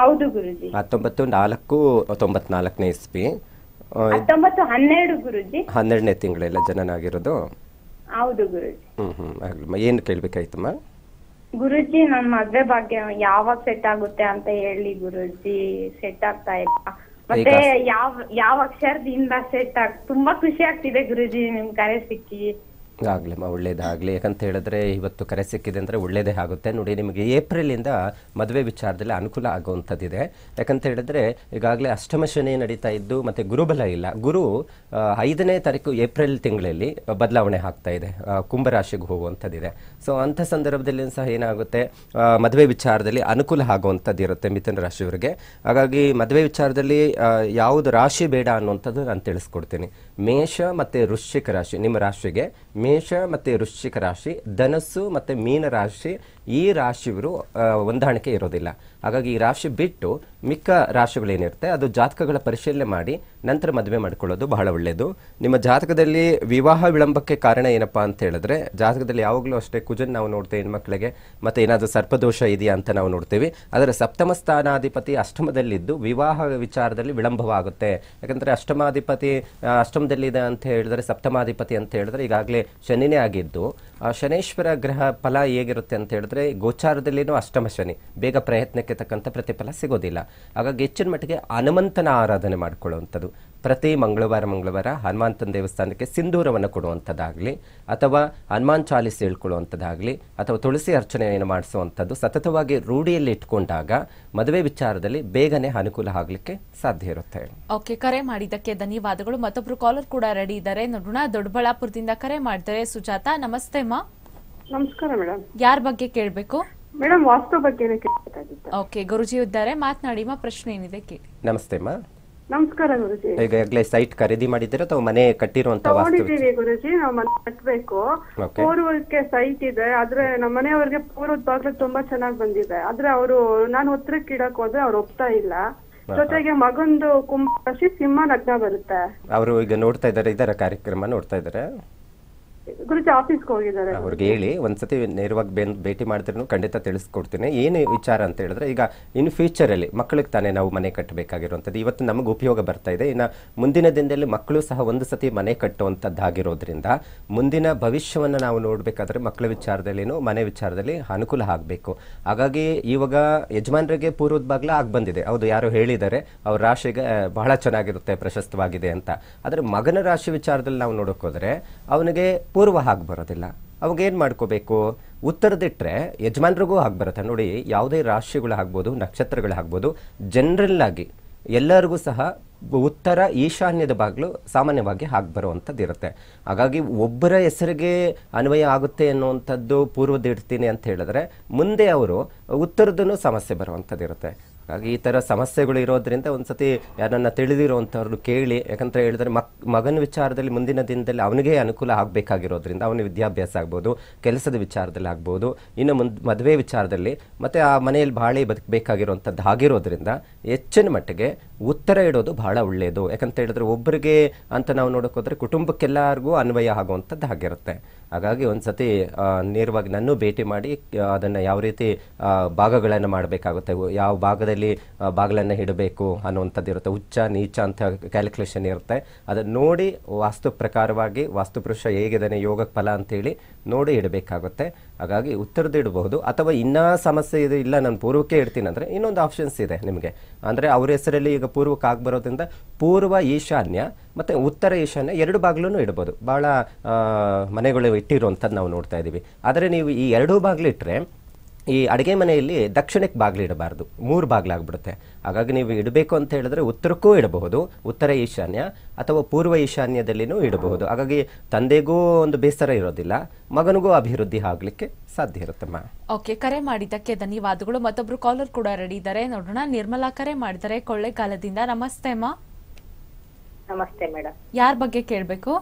ಹೌದು ಗುರುಜಿ ಹತ್ತೊಂಬತ್ತು ನಾಲ್ಕು ತೊಂಬತ್ನಾಲ್ಕನೇ ಇಸ್ಪಿ ಹತ್ತೊಂಬತ್ತು ಹನ್ನೆರಡು ಗುರುಜಿ ಹನ್ನೆರಡನೇ ತಿಂಗಳೆಲ್ಲ ಜನನ ಆಗಿರೋದು ಹೌದು ಗುರುಜಿ ಹ್ಮ್ ಹ್ಮ್ ಆಗ್ಲಮ್ಮ ಏನು ಕೇಳಬೇಕಾಯ್ತಮ್ಮ ಗುರೂಜಿ ನನ್ ಮದ್ವೆ ಬಗ್ಗೆ ಯಾವಾಗ ಸೆಟ್ ಆಗುತ್ತೆ ಅಂತ ಹೇಳಿ ಗುರೂಜಿ ಸೆಟ್ ಆಗ್ತಾ ಇಲ್ಲ ಮತ್ತೆ ಯಾವ ಯಾವ ಅಕ್ಷರದಿಂದ ಸೆಟ್ ಆಗ್ತ ತುಂಬಾ ಖುಷಿ ಆಗ್ತಿದೆ ಗುರುಜಿ ನಿಮ್ ಕರೆ ಸಿಕ್ಕಿ ಒಳ್ಳೇದೇ ಒಳ್ಳೇದಾಗಲಿ ಯಾಕಂತ ಹೇಳಿದ್ರೆ ಇವತ್ತು ಕರೆ ಸಿಕ್ಕಿದೆ ಅಂದರೆ ಒಳ್ಳೇದೇ ಆಗುತ್ತೆ ನೋಡಿ ನಿಮಗೆ ಏಪ್ರಿಲಿಂದ ಮದುವೆ ವಿಚಾರದಲ್ಲಿ ಅನುಕೂಲ ಆಗುವಂಥದ್ದಿದೆ ಯಾಕಂತ ಹೇಳಿದ್ರೆ ಈಗಾಗಲೇ ಅಷ್ಟಮ ಶನಿ ನಡೀತಾ ಇದ್ದು ಮತ್ತು ಗುರುಬಲ ಇಲ್ಲ ಗುರು ಐದನೇ ತಾರೀಕು ಏಪ್ರಿಲ್ ತಿಂಗಳಲ್ಲಿ ಬದಲಾವಣೆ ಆಗ್ತಾ ಇದೆ ಕುಂಭರಾಶಿಗೆ ಹೋಗುವಂಥದ್ದಿದೆ ಸೊ ಅಂಥ ಸಂದರ್ಭದಲ್ಲಿ ಸಹ ಏನಾಗುತ್ತೆ ಮದುವೆ ವಿಚಾರದಲ್ಲಿ ಅನುಕೂಲ ಆಗುವಂಥದ್ದು ಇರುತ್ತೆ ಮಿಥುನ ರಾಶಿಯವರಿಗೆ ಹಾಗಾಗಿ ಮದುವೆ ವಿಚಾರದಲ್ಲಿ ಯಾವುದು ರಾಶಿ ಬೇಡ ಅನ್ನುವಂಥದ್ದು ನಾನು ತಿಳಿಸ್ಕೊಡ್ತೀನಿ ಮೇಷ ಮತ್ತು ವೃಶ್ಚಿಕ ರಾಶಿ ನಿಮ್ಮ ರಾಶಿಗೆ ಮೇಷ ಮತ್ತು ವೃಶ್ಚಿಕ ರಾಶಿ ಧನಸ್ಸು ಮತ್ತು ಮೀನ ರಾಶಿ ಈ ರಾಶಿಯವರು ಹೊಂದಾಣಿಕೆ ಇರೋದಿಲ್ಲ ಹಾಗಾಗಿ ಈ ರಾಶಿ ಬಿಟ್ಟು ಮಿಕ್ಕ ರಾಶಿಗಳೇನಿರುತ್ತೆ ಅದು ಜಾತಕಗಳ ಪರಿಶೀಲನೆ ಮಾಡಿ ನಂತರ ಮದುವೆ ಮಾಡ್ಕೊಳ್ಳೋದು ಬಹಳ ಒಳ್ಳೆಯದು ನಿಮ್ಮ ಜಾತಕದಲ್ಲಿ ವಿವಾಹ ವಿಳಂಬಕ್ಕೆ ಕಾರಣ ಏನಪ್ಪ ಅಂತ ಹೇಳಿದ್ರೆ ಜಾತಕದಲ್ಲಿ ಯಾವಾಗಲೂ ಅಷ್ಟೇ ಕುಜನ್ ನಾವು ನೋಡ್ತೇವೆ ಹೆಣ್ಮಕ್ಳಿಗೆ ಮತ್ತು ಏನಾದರೂ ಸರ್ಪದೋಷ ಇದೆಯಾ ಅಂತ ನಾವು ನೋಡ್ತೀವಿ ಆದರೆ ಸಪ್ತಮ ಸ್ಥಾನಾಧಿಪತಿ ಅಷ್ಟಮದಲ್ಲಿದ್ದು ವಿವಾಹ ವಿಚಾರದಲ್ಲಿ ವಿಳಂಬವಾಗುತ್ತೆ ಯಾಕಂದರೆ ಅಷ್ಟಮಾಧಿಪತಿ ಅಷ್ಟಮದಲ್ಲಿದೆ ಅಂತ ಹೇಳಿದ್ರೆ ಸಪ್ತಮಾಧಿಪತಿ ಅಂತ ಹೇಳಿದ್ರೆ ಈಗಾಗಲೇ ಶನಿನೇ ಆಗಿದ್ದು ಶನೇಶ್ವರ ಗ್ರಹ ಫಲ ಹೇಗಿರುತ್ತೆ ಅಂತ ಹೇಳಿದ್ರೆ ಗೋಚಾರದಲ್ಲಿನೂ ಅಷ್ಟಮ ಶನಿ ಬೇಗ ಪ್ರಯತ್ನಕ್ಕೆ ತಕ್ಕಂಥ ಪ್ರತಿಫಲ ಸಿಗೋದಿಲ್ಲ ಹಾಗಾಗಿ ಹೆಚ್ಚಿನ ಮಟ್ಟಿಗೆ ಹನುಮಂತನ ಆರಾಧನೆ ಮಾಡಿಕೊಳ್ಳುವಂಥದ್ದು ಪ್ರತಿ ಮಂಗಳವಾರ ಮಂಗಳವಾರ ಹನುಮಂತನ ದೇವಸ್ಥಾನಕ್ಕೆ ಸಿಂಧೂರವನ್ನು ಕೊಡುವಂಥದ್ದಾಗಲಿ ಅಥವಾ ಹನುಮಾನ್ ಚಾಲಿಸ್ ಹೇಳ್ಕೊಳ್ಳುವಂಥದ್ದಾಗಲಿ ಅಥವಾ ತುಳಸಿ ಅರ್ಚನೆಯನ್ನು ಮಾಡಿಸುವಂಥದ್ದು ಸತತವಾಗಿ ರೂಢಿಯಲ್ಲಿ ಇಟ್ಕೊಂಡಾಗ ಮದುವೆ ವಿಚಾರದಲ್ಲಿ ಬೇಗನೆ ಅನುಕೂಲ ಆಗಲಿಕ್ಕೆ ಸಾಧ್ಯ ಇರುತ್ತೆ ಓಕೆ ಕರೆ ಮಾಡಿದ್ದಕ್ಕೆ ಧನ್ಯವಾದಗಳು ಮತ್ತೊಬ್ರು ಕಾಲರ್ ಕೂಡ ರೆಡಿ ಇದ್ದಾರೆ ನೋಡೋಣ ದೊಡ್ಡಬಳ್ಳಾಪುರದಿಂದ ಕರೆ ಮಾಡ್ತಾರೆ ಸುಜಾತ ನಮಸ್ತೆ ಮಾ ನಮಸ್ಕಾರ ಮೇಡಮ್ ಯಾರ ಬಗ್ಗೆ ಕೇಳಬೇಕು ಮೇಡಮ್ ವಾಸ್ತು ಬಗ್ಗೆ ಓಕೆ ಗುರುಜಿ ಇದ್ದಾರೆ ಮಾತನಾಡಿ ಮಾ ಪ್ರಶ್ನೆ ಏನಿದೆ ಕೇಳಿ ನಮಸ್ತೆ ಮಾ ನಮಸ್ಕಾರ ಗುರುಜಿ ಸೈಟ್ ಖರೀದಿ ಮಾಡಿದ್ರೆ ಅಥವಾ ಮನೆ ಕಟ್ಟಿರುವಂತ ಗುರುಜಿ ನಾವು ಮನೆ ಕಟ್ಟಬೇಕು ಪೂರ್ವಕ್ಕೆ ಸೈಟ್ ಇದೆ ಆದ್ರೆ ನಮ್ಮ ಮನೆಯವ್ರಿಗೆ ಪೂರ್ವದ ಬಾಗ್ಲು ತುಂಬಾ ಚೆನ್ನಾಗಿ ಬಂದಿದೆ ಆದ್ರೆ ಅವರು ನಾನು ಉತ್ತರಕ್ಕೆ ಇಡಕ್ ಹೋದ್ರೆ ಅವ್ರು ಒಪ್ತಾ ಇಲ್ಲ ಜೊತೆಗೆ ಮಗಂದು ಕುಂಭ ರಾಶಿ ಸಿಂಹ ಲಗ್ನ ಬರುತ್ತೆ ಅವರು ಈಗ ನೋಡ್ತಾ ಇದ್ದಾರೆ ಇದರ ಕಾರ್ಯಕ್ರಮ ನೋಡ್ತಾ ಇದ್ದಾರೆ ಹೋಗಿದ್ದಾರೆ ಅವ್ರಿಗೆ ಹೇಳಿ ಒಂದ್ಸತಿ ನೇರವಾಗಿ ಭೇಟಿ ಮಾಡಿದ್ರೂ ಖಂಡಿತ ತಿಳಿಸ್ಕೊಡ್ತೀನಿ ಏನು ವಿಚಾರ ಅಂತ ಹೇಳಿದ್ರೆ ಈಗ ಇನ್ ಫ್ಯೂಚರ್ ಅಲ್ಲಿ ಮಕ್ಕಳಿಗೆ ತಾನೇ ನಾವು ಮನೆ ಕಟ್ಟಬೇಕಾಗಿರುವಂಥದ್ದು ಇವತ್ತು ನಮಗೆ ಉಪಯೋಗ ಬರ್ತಾ ಇದೆ ಇನ್ನು ಮುಂದಿನ ದಿನದಲ್ಲಿ ಮಕ್ಕಳು ಸಹ ಒಂದು ಸತಿ ಮನೆ ಕಟ್ಟುವಂಥದ್ದಾಗಿರೋದ್ರಿಂದ ಮುಂದಿನ ಭವಿಷ್ಯವನ್ನು ನಾವು ನೋಡಬೇಕಾದ್ರೆ ಮಕ್ಕಳ ವಿಚಾರದಲ್ಲಿನೂ ಮನೆ ವಿಚಾರದಲ್ಲಿ ಅನುಕೂಲ ಆಗಬೇಕು ಹಾಗಾಗಿ ಇವಾಗ ಯಜಮಾನರಿಗೆ ಪೂರ್ವದ ಬಾಗ್ಲ ಆಗಿ ಬಂದಿದೆ ಹೌದು ಯಾರು ಹೇಳಿದ್ದಾರೆ ಅವ್ರ ರಾಶಿಗೆ ಬಹಳ ಚೆನ್ನಾಗಿರುತ್ತೆ ಪ್ರಶಸ್ತವಾಗಿದೆ ಅಂತ ಆದರೆ ಮಗನ ರಾಶಿ ವಿಚಾರದಲ್ಲಿ ನಾವು ನೋಡೋಕ್ಕೋದ್ರೆ ಅವನಿಗೆ ಪೂರ್ವ ಹಾಗೆ ಬರೋದಿಲ್ಲ ಅವಾಗ ಏನು ಮಾಡ್ಕೋಬೇಕು ಉತ್ತರದಿಟ್ಟರೆ ಯಜಮಾನ್ರಿಗೂ ಹಾಗೆ ಬರುತ್ತೆ ನೋಡಿ ಯಾವುದೇ ರಾಶಿಗಳು ಆಗ್ಬೋದು ನಕ್ಷತ್ರಗಳು ಆಗ್ಬೋದು ಜನರಲ್ ಆಗಿ ಎಲ್ಲರಿಗೂ ಸಹ ಉತ್ತರ ಈಶಾನ್ಯದ ಬಾಗಿಲು ಸಾಮಾನ್ಯವಾಗಿ ಹಾಗೆ ಬರುವಂಥದ್ದು ಇರುತ್ತೆ ಹಾಗಾಗಿ ಒಬ್ಬರ ಹೆಸರಿಗೆ ಅನ್ವಯ ಆಗುತ್ತೆ ಅನ್ನುವಂಥದ್ದು ಪೂರ್ವದಿಡ್ತೀನಿ ಅಂತ ಹೇಳಿದ್ರೆ ಮುಂದೆ ಅವರು ಉತ್ತರದೂ ಸಮಸ್ಯೆ ಬರುವಂಥದ್ದು ಇರುತ್ತೆ ಹಾಗಾಗಿ ಈ ಥರ ಸಮಸ್ಯೆಗಳು ಇರೋದ್ರಿಂದ ಒಂದು ಸತಿ ಯಾರನ್ನ ತಿಳಿದಿರೋವಂಥವ್ರನ್ನು ಕೇಳಿ ಯಾಕಂತ ಹೇಳಿದ್ರೆ ಮಕ್ ಮಗನ ವಿಚಾರದಲ್ಲಿ ಮುಂದಿನ ದಿನದಲ್ಲಿ ಅವನಿಗೆ ಅನುಕೂಲ ಆಗಬೇಕಾಗಿರೋದ್ರಿಂದ ಅವನ ವಿದ್ಯಾಭ್ಯಾಸ ಆಗ್ಬೋದು ಕೆಲಸದ ವಿಚಾರದಲ್ಲಿ ಆಗ್ಬೋದು ಇನ್ನು ಮುಂದೆ ಮದುವೆ ವಿಚಾರದಲ್ಲಿ ಮತ್ತು ಆ ಮನೆಯಲ್ಲಿ ಬಾಳೆ ಬದುಕಬೇಕಾಗಿರುವಂಥದ್ದು ಆಗಿರೋದ್ರಿಂದ ಹೆಚ್ಚಿನ ಮಟ್ಟಿಗೆ ಉತ್ತರ ಇಡೋದು ಭಾಳ ಒಳ್ಳೆಯದು ಯಾಕಂತ ಹೇಳಿದ್ರೆ ಒಬ್ಬರಿಗೆ ಅಂತ ನಾವು ನೋಡೋಕ್ಕೋದ್ರೆ ಕುಟುಂಬಕ್ಕೆಲ್ಲರಿಗೂ ಅನ್ವಯ ಆಗುವಂಥದ್ದು ಆಗಿರುತ್ತೆ ಹಾಗಾಗಿ ಒಂದು ಸತಿ ನೇರವಾಗಿ ನನ್ನ ಭೇಟಿ ಮಾಡಿ ಅದನ್ನು ಯಾವ ರೀತಿ ಭಾಗಗಳನ್ನು ಮಾಡಬೇಕಾಗುತ್ತೆ ಯಾವ ಭಾಗದಲ್ಲಿ ಬಾಗಿಲನ್ನು ಇಡಬೇಕು ಅನ್ನುವಂಥದ್ದು ಇರುತ್ತೆ ಉಚ್ಚ ನೀಚ ಅಂತ ಕ್ಯಾಲ್ಕುಲೇಷನ್ ಇರುತ್ತೆ ಅದನ್ನು ನೋಡಿ ವಾಸ್ತು ಪ್ರಕಾರವಾಗಿ ವಾಸ್ತುಪುರುಷ ಹೇಗಿದ್ದಾನೆ ಯೋಗಕ್ಕೆ ಫಲ ಅಂತೇಳಿ ನೋಡಿ ಇಡಬೇಕಾಗುತ್ತೆ ಹಾಗಾಗಿ ಉತ್ತರದ ಇಡಬಹುದು ಅಥವಾ ಇನ್ನೂ ಸಮಸ್ಯೆ ಇದು ಇಲ್ಲ ನಾನು ಪೂರ್ವಕ್ಕೆ ಇಡ್ತೀನಿ ಅಂದರೆ ಇನ್ನೊಂದು ಆಪ್ಷನ್ಸ್ ಇದೆ ನಿಮಗೆ ಅಂದರೆ ಅವ್ರ ಹೆಸರಲ್ಲಿ ಈಗ ಪೂರ್ವಕ್ಕೆ ಆಗಿಬರೋದ್ರಿಂದ ಪೂರ್ವ ಈಶಾನ್ಯ ಮತ್ತು ಉತ್ತರ ಈಶಾನ್ಯ ಎರಡು ಬಾಗಿಲೂ ಇಡ್ಬೋದು ಭಾಳ ಮನೆಗಳು ಇಟ್ಟಿರುವಂಥದ್ದು ನಾವು ನೋಡ್ತಾ ಇದ್ದೀವಿ ಆದರೆ ನೀವು ಈ ಎರಡೂ ಬಾಗಿಲು ಇಟ್ಟರೆ ಈ ಅಡುಗೆ ಮನೆಯಲ್ಲಿ ದಕ್ಷಿಣಕ್ಕೆ ಇಡಬಾರ್ದು ಮೂರು ಬಾಗಿಲಾಗ್ಬಿಡುತ್ತೆ ಹಾಗಾಗಿ ನೀವು ಇಡಬೇಕು ಅಂತ ಹೇಳಿದ್ರೆ ಉತ್ತರಕ್ಕೂ ಇಡಬಹುದು ಉತ್ತರ ಈಶಾನ್ಯ ಅಥವಾ ಪೂರ್ವ ಈಶಾನ್ಯದಲ್ಲಿನೂ ಇಡಬಹುದು ಹಾಗಾಗಿ ತಂದೆಗೂ ಒಂದು ಬೇಸರ ಇರೋದಿಲ್ಲ ಮಗನಿಗೂ ಅಭಿವೃದ್ಧಿ ಆಗ್ಲಿಕ್ಕೆ ಸಾಧ್ಯ ಇರುತ್ತಮ್ಮ ಓಕೆ ಕರೆ ಮಾಡಿದ್ದಕ್ಕೆ ಧನ್ಯವಾದಗಳು ಮತ್ತೊಬ್ರು ಕಾಲರ್ ಕೂಡ ರೆಡಿ ಇದ್ದಾರೆ ನೋಡೋಣ ನಿರ್ಮಲಾ ಕರೆ ಮಾಡಿದರೆ ಕಾಲದಿಂದ ನಮಸ್ತೆ ಅಮ್ಮ ನಮಸ್ತೆ ಮೇಡಮ್ ಯಾರ ಬಗ್ಗೆ ಕೇಳಬೇಕು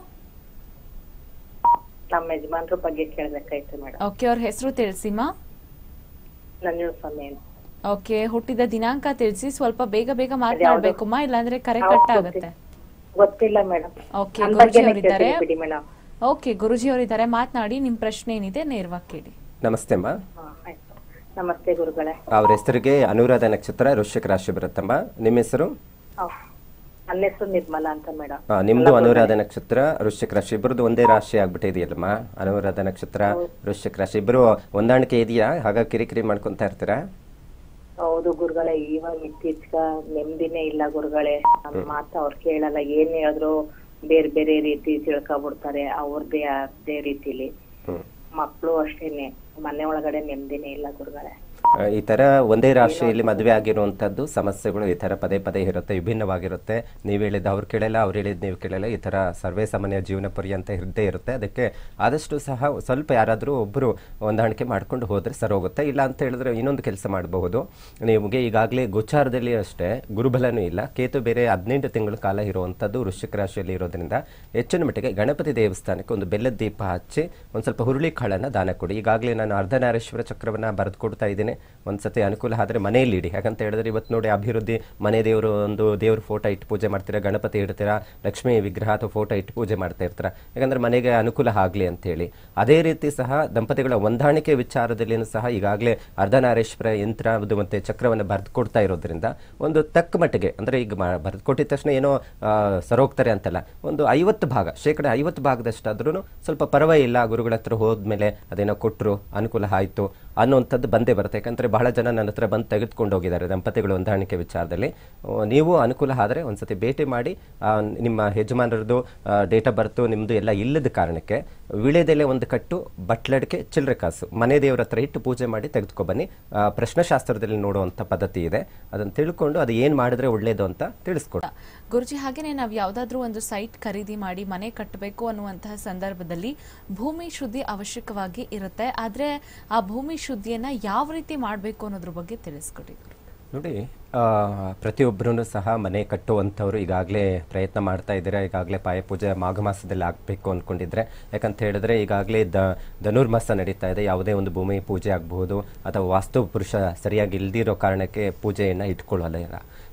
ನಮ್ಮ ಯಜಮಾನ್ರ ಬಗ್ಗೆ ಕೇಳಬೇಕಾಯ್ತು ಮೇಡಮ್ ಓಕೆ ಅವ್ರ ಹೆಸರು ತಿಳಿಸಿಮ್ಮ ಓಕೆ ಹುಟ್ಟಿದ ದಿನಾಂಕ ತಿಳಿಸಿ ಸ್ವಲ್ಪ ಬೇಗ ಬೇಗ ಮಾತನಾಡ್ಬೇಕುಮ್ಮ ಇಲ್ಲಾಂದ್ರೆ ಕರೆ ಕಟ್ ಆಗುತ್ತೆ ಗೊತ್ತಿಲ್ಲ ಮೇಡಮ್ ಓಕೆ ಗುರುಜಿ ಅವರಿದ್ದಾರೆ ಓಕೆ ಗುರುಜಿ ಅವರಿದ್ದಾರೆ ಮಾತನಾಡಿ ನಿಮ್ ಪ್ರಶ್ನೆ ಏನಿದೆ ನೇರವಾಗಿ ಕೇಳಿ ನಮಸ್ತೆ ಅಮ್ಮ ನಮಸ್ತೆ ಗುರುಗಳೇ ಅವ್ರ ಹೆಸರಿಗೆ ಅನುರಾಧ ನಕ್ಷತ್ರ ವೃಶ್ಚಿಕ ರಾಶಿ ಬರುತ್ತಮ್ಮ ನಿಮ್ಮ ಹೆಸರು ಅಂತ ನಿಮ್ದು ಅನುರಾಧ ನಕ್ಷತ್ರ ವೃಶ್ಚಿಕ ರಾಶಿ ಒಂದೇ ರಾಶಿ ಆಗ್ಬಿಟ್ಟಿದೆಯಲ್ಲಮ್ಮ ಅನುರಾಧ ನಕ್ಷತ್ರ ವೃಶ್ಚಿಕ ರಾಶಿ ಇಬ್ಬರು ಹೊಂದಾಣಿಕೆ ಇದೆಯಾ ಹಾಗ ಕಿರಿಕಿರಿ ಮಾಡ್ಕೊಂತ ಇರ್ತೀರಾ ಹೌದು ಗುರುಗಳೇ ಇವಾಗ ಇತ್ತೀಚೆಗ ನೆಮ್ಮದಿನೇ ಇಲ್ಲ ಗುರುಗಳೇ ನಮ್ಮ ಮಾತು ಅವ್ರು ಕೇಳಲ್ಲ ಏನ್ ಹೇಳಿದ್ರು ಬೇರೆ ಬೇರೆ ರೀತಿ ತಿಳ್ಕೊಬಿಡ್ತಾರೆ ಅವ್ರದೇ ಅದೇ ರೀತಿಲಿ ಮಕ್ಕಳು ಅಷ್ಟೇನೆ ಮನೆ ಒಳಗಡೆ ನೆಮ್ಮದಿನೇ ಇಲ್ಲ ಗುರುಗಳೇ ಈ ಥರ ಒಂದೇ ರಾಶಿಯಲ್ಲಿ ಮದುವೆ ಆಗಿರುವಂಥದ್ದು ಸಮಸ್ಯೆಗಳು ಈ ಥರ ಪದೇ ಪದೇ ಇರುತ್ತೆ ವಿಭಿನ್ನವಾಗಿರುತ್ತೆ ನೀವು ಹೇಳಿದ್ದು ಅವ್ರು ಕೇಳಲ್ಲ ಅವ್ರು ಹೇಳಿದ ನೀವು ಕೇಳಲ್ಲ ಈ ಥರ ಸರ್ವೇ ಸಾಮಾನ್ಯ ಜೀವನ ಪರ್ಯಂತ ಇರದೇ ಇರುತ್ತೆ ಅದಕ್ಕೆ ಆದಷ್ಟು ಸಹ ಸ್ವಲ್ಪ ಯಾರಾದರೂ ಒಬ್ಬರು ಹೊಂದಾಣಿಕೆ ಮಾಡ್ಕೊಂಡು ಹೋದರೆ ಹೋಗುತ್ತೆ ಇಲ್ಲ ಅಂತ ಹೇಳಿದ್ರೆ ಇನ್ನೊಂದು ಕೆಲಸ ಮಾಡಬಹುದು ನಿಮಗೆ ಈಗಾಗಲೇ ಗೋಚಾರದಲ್ಲಿ ಅಷ್ಟೇ ಗುರುಬಲನೂ ಇಲ್ಲ ಕೇತು ಬೇರೆ ಹದಿನೆಂಟು ತಿಂಗಳ ಕಾಲ ಇರುವಂಥದ್ದು ವೃಶ್ಚಿಕ ರಾಶಿಯಲ್ಲಿ ಇರೋದ್ರಿಂದ ಹೆಚ್ಚಿನ ಮಟ್ಟಿಗೆ ಗಣಪತಿ ದೇವಸ್ಥಾನಕ್ಕೆ ಒಂದು ಬೆಲ್ಲದ ದೀಪ ಹಚ್ಚಿ ಒಂದು ಸ್ವಲ್ಪ ಹುರುಳಿ ಕಾಳನ್ನು ದಾನ ಕೊಡಿ ಈಗಾಗಲೇ ನಾನು ಅರ್ಧನಾರೇಶ್ವರ ಚಕ್ರವನ್ನು ಬರೆದು ಕೊಡ್ತಾ ಇದ್ದೀನಿ ಒಂದ್ಸತಿ ಅನುಕೂಲ ಆದರೆ ಮನೆಯಲ್ಲಿ ಇಡಿ ಯಾಕಂತ ಹೇಳಿದ್ರೆ ಇವತ್ತು ನೋಡಿ ಅಭಿವೃದ್ಧಿ ಮನೆ ದೇವರು ಒಂದು ದೇವ್ರ ಫೋಟೋ ಇಟ್ಟು ಪೂಜೆ ಮಾಡ್ತೀರಾ ಗಣಪತಿ ಇಡ್ತೀರಾ ಲಕ್ಷ್ಮೀ ವಿಗ್ರಹ ಅಥವಾ ಫೋಟೋ ಇಟ್ಟು ಪೂಜೆ ಮಾಡ್ತಾ ಇರ್ತಾರ ಯಾಕಂದ್ರೆ ಮನೆಗೆ ಅನುಕೂಲ ಆಗಲಿ ಅಂತೇಳಿ ಅದೇ ರೀತಿ ಸಹ ದಂಪತಿಗಳ ಹೊಂದಾಣಿಕೆ ವಿಚಾರದಲ್ಲಿಯೂ ಸಹ ಈಗಾಗಲೇ ಅರ್ಧನಾರೇಶ್ವರ ಯಂತ್ರ ಅದು ಮತ್ತು ಚಕ್ರವನ್ನು ಬರೆದು ಕೊಡ್ತಾ ಇರೋದ್ರಿಂದ ಒಂದು ತಕ್ಕ ಮಟ್ಟಿಗೆ ಅಂದರೆ ಈಗ ಬರೆದು ಕೊಟ್ಟಿದ ತಕ್ಷಣ ಏನೋ ಸರೋಗ್ತಾರೆ ಅಂತಲ್ಲ ಒಂದು ಐವತ್ತು ಭಾಗ ಶೇಕಡ ಐವತ್ತು ಭಾಗದಷ್ಟಾದ್ರೂ ಸ್ವಲ್ಪ ಪರವಾಗಿಲ್ಲ ಗುರುಗಳ ಹತ್ರ ಹೋದ್ಮೇಲೆ ಅದೇನೋ ಕೊಟ್ಟರು ಅನುಕೂಲ ಆಯಿತು ಅನ್ನುವಂಥದ್ದು ಬಂದೇ ಬರುತ್ತೆ ಯಾಕಂದರೆ ಬಹಳ ಜನ ನನ್ನ ಹತ್ರ ಬಂದು ತೆಗೆದುಕೊಂಡು ಹೋಗಿದ್ದಾರೆ ದಂಪತಿಗಳು ಹೊಂದಾಣಿಕೆ ವಿಚಾರದಲ್ಲಿ ನೀವು ಅನುಕೂಲ ಆದರೆ ಒಂದು ಸತಿ ಭೇಟಿ ಮಾಡಿ ನಿಮ್ಮ ಯಜಮಾನರದ್ದು ಡೇಟ್ ಆಫ್ ಬರ್ತು ನಿಮ್ಮದು ಎಲ್ಲ ಇಲ್ಲದ ಕಾರಣಕ್ಕೆ ವಿಳೆದೆಲೆ ಒಂದು ಕಟ್ಟು ಬಟ್ಲಡಿಕೆ ಚಿಲ್ಲರೆ ಕಾಸು ಮನೆ ದೇವರ ಹತ್ರ ಇಟ್ಟು ಪೂಜೆ ಮಾಡಿ ತೆಗೆದುಕೊಬನ್ನಿ ಪ್ರಶ್ನಶಾಸ್ತ್ರದಲ್ಲಿ ನೋಡುವಂಥ ಪದ್ಧತಿ ಇದೆ ಅದನ್ನು ತಿಳ್ಕೊಂಡು ಅದು ಏನು ಮಾಡಿದ್ರೆ ಒಳ್ಳೆಯದು ಅಂತ ತಿಳಿಸ್ಕೊಡ ಗುರುಜಿ ಹಾಗೇನೆ ನಾವು ಯಾವುದಾದ್ರೂ ಒಂದು ಸೈಟ್ ಖರೀದಿ ಮಾಡಿ ಮನೆ ಕಟ್ಟಬೇಕು ಅನ್ನುವಂತಹ ಸಂದರ್ಭದಲ್ಲಿ ಭೂಮಿ ಶುದ್ಧಿ ಅವಶ್ಯಕವಾಗಿ ಇರುತ್ತೆ ಆದರೆ ಆ ಭೂಮಿ ಶುದ್ಧಿಯನ್ನು ಯಾವ ರೀತಿ ಮಾಡಬೇಕು ಅನ್ನೋದ್ರ ಬಗ್ಗೆ ತಿಳಿಸ್ಕೊಡಿ ನೋಡಿ ಪ್ರತಿಯೊಬ್ಬರೂ ಸಹ ಮನೆ ಕಟ್ಟುವಂಥವ್ರು ಈಗಾಗಲೇ ಪ್ರಯತ್ನ ಮಾಡ್ತಾ ಇದ್ದಾರೆ ಈಗಾಗಲೇ ಪಾಯಪೂಜೆ ಮಾಘ ಮಾಸದಲ್ಲಿ ಆಗಬೇಕು ಅಂದ್ಕೊಂಡಿದ್ರೆ ಯಾಕಂತ ಹೇಳಿದ್ರೆ ಈಗಾಗಲೇ ದ ಧನುರ್ಮಾಸ ನಡೀತಾ ಇದೆ ಯಾವುದೇ ಒಂದು ಭೂಮಿ ಪೂಜೆ ಆಗಬಹುದು ಅಥವಾ ವಾಸ್ತು ಪುರುಷ ಸರಿಯಾಗಿ ಇಲ್ದಿರೋ ಕಾರಣಕ್ಕೆ ಪೂಜೆಯನ್ನು ಇಟ್ಕೊಳ್ಳೋಲ್ಲ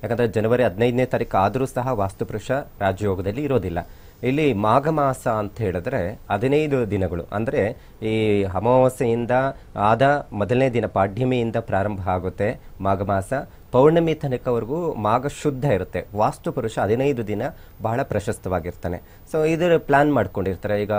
ಯಾಕಂದರೆ ಜನವರಿ ಹದಿನೈದನೇ ತಾರೀಕು ಆದರೂ ಸಹ ವಾಸ್ತು ಪುರುಷ ರಾಜಯೋಗದಲ್ಲಿ ಇರೋದಿಲ್ಲ ಇಲ್ಲಿ ಮಾಘ ಮಾಸ ಅಂತ ಹೇಳಿದ್ರೆ ಹದಿನೈದು ದಿನಗಳು ಅಂದರೆ ಈ ಅಮಾವಾಸ್ಯೆಯಿಂದ ಆದ ಮೊದಲನೇ ದಿನ ಪಾಡ್ಯಮಿಯಿಂದ ಪ್ರಾರಂಭ ಆಗುತ್ತೆ ಮಾಘ ಮಾಸ ಪೌರ್ಣಮಿ ತನಕವರೆಗೂ ಮಾಗ ಶುದ್ಧ ಇರುತ್ತೆ ವಾಸ್ತು ಪುರುಷ ಹದಿನೈದು ದಿನ ಬಹಳ ಪ್ರಶಸ್ತವಾಗಿರ್ತಾನೆ ಸೊ ಇದರ ಪ್ಲಾನ್ ಮಾಡ್ಕೊಂಡಿರ್ತಾರೆ ಈಗ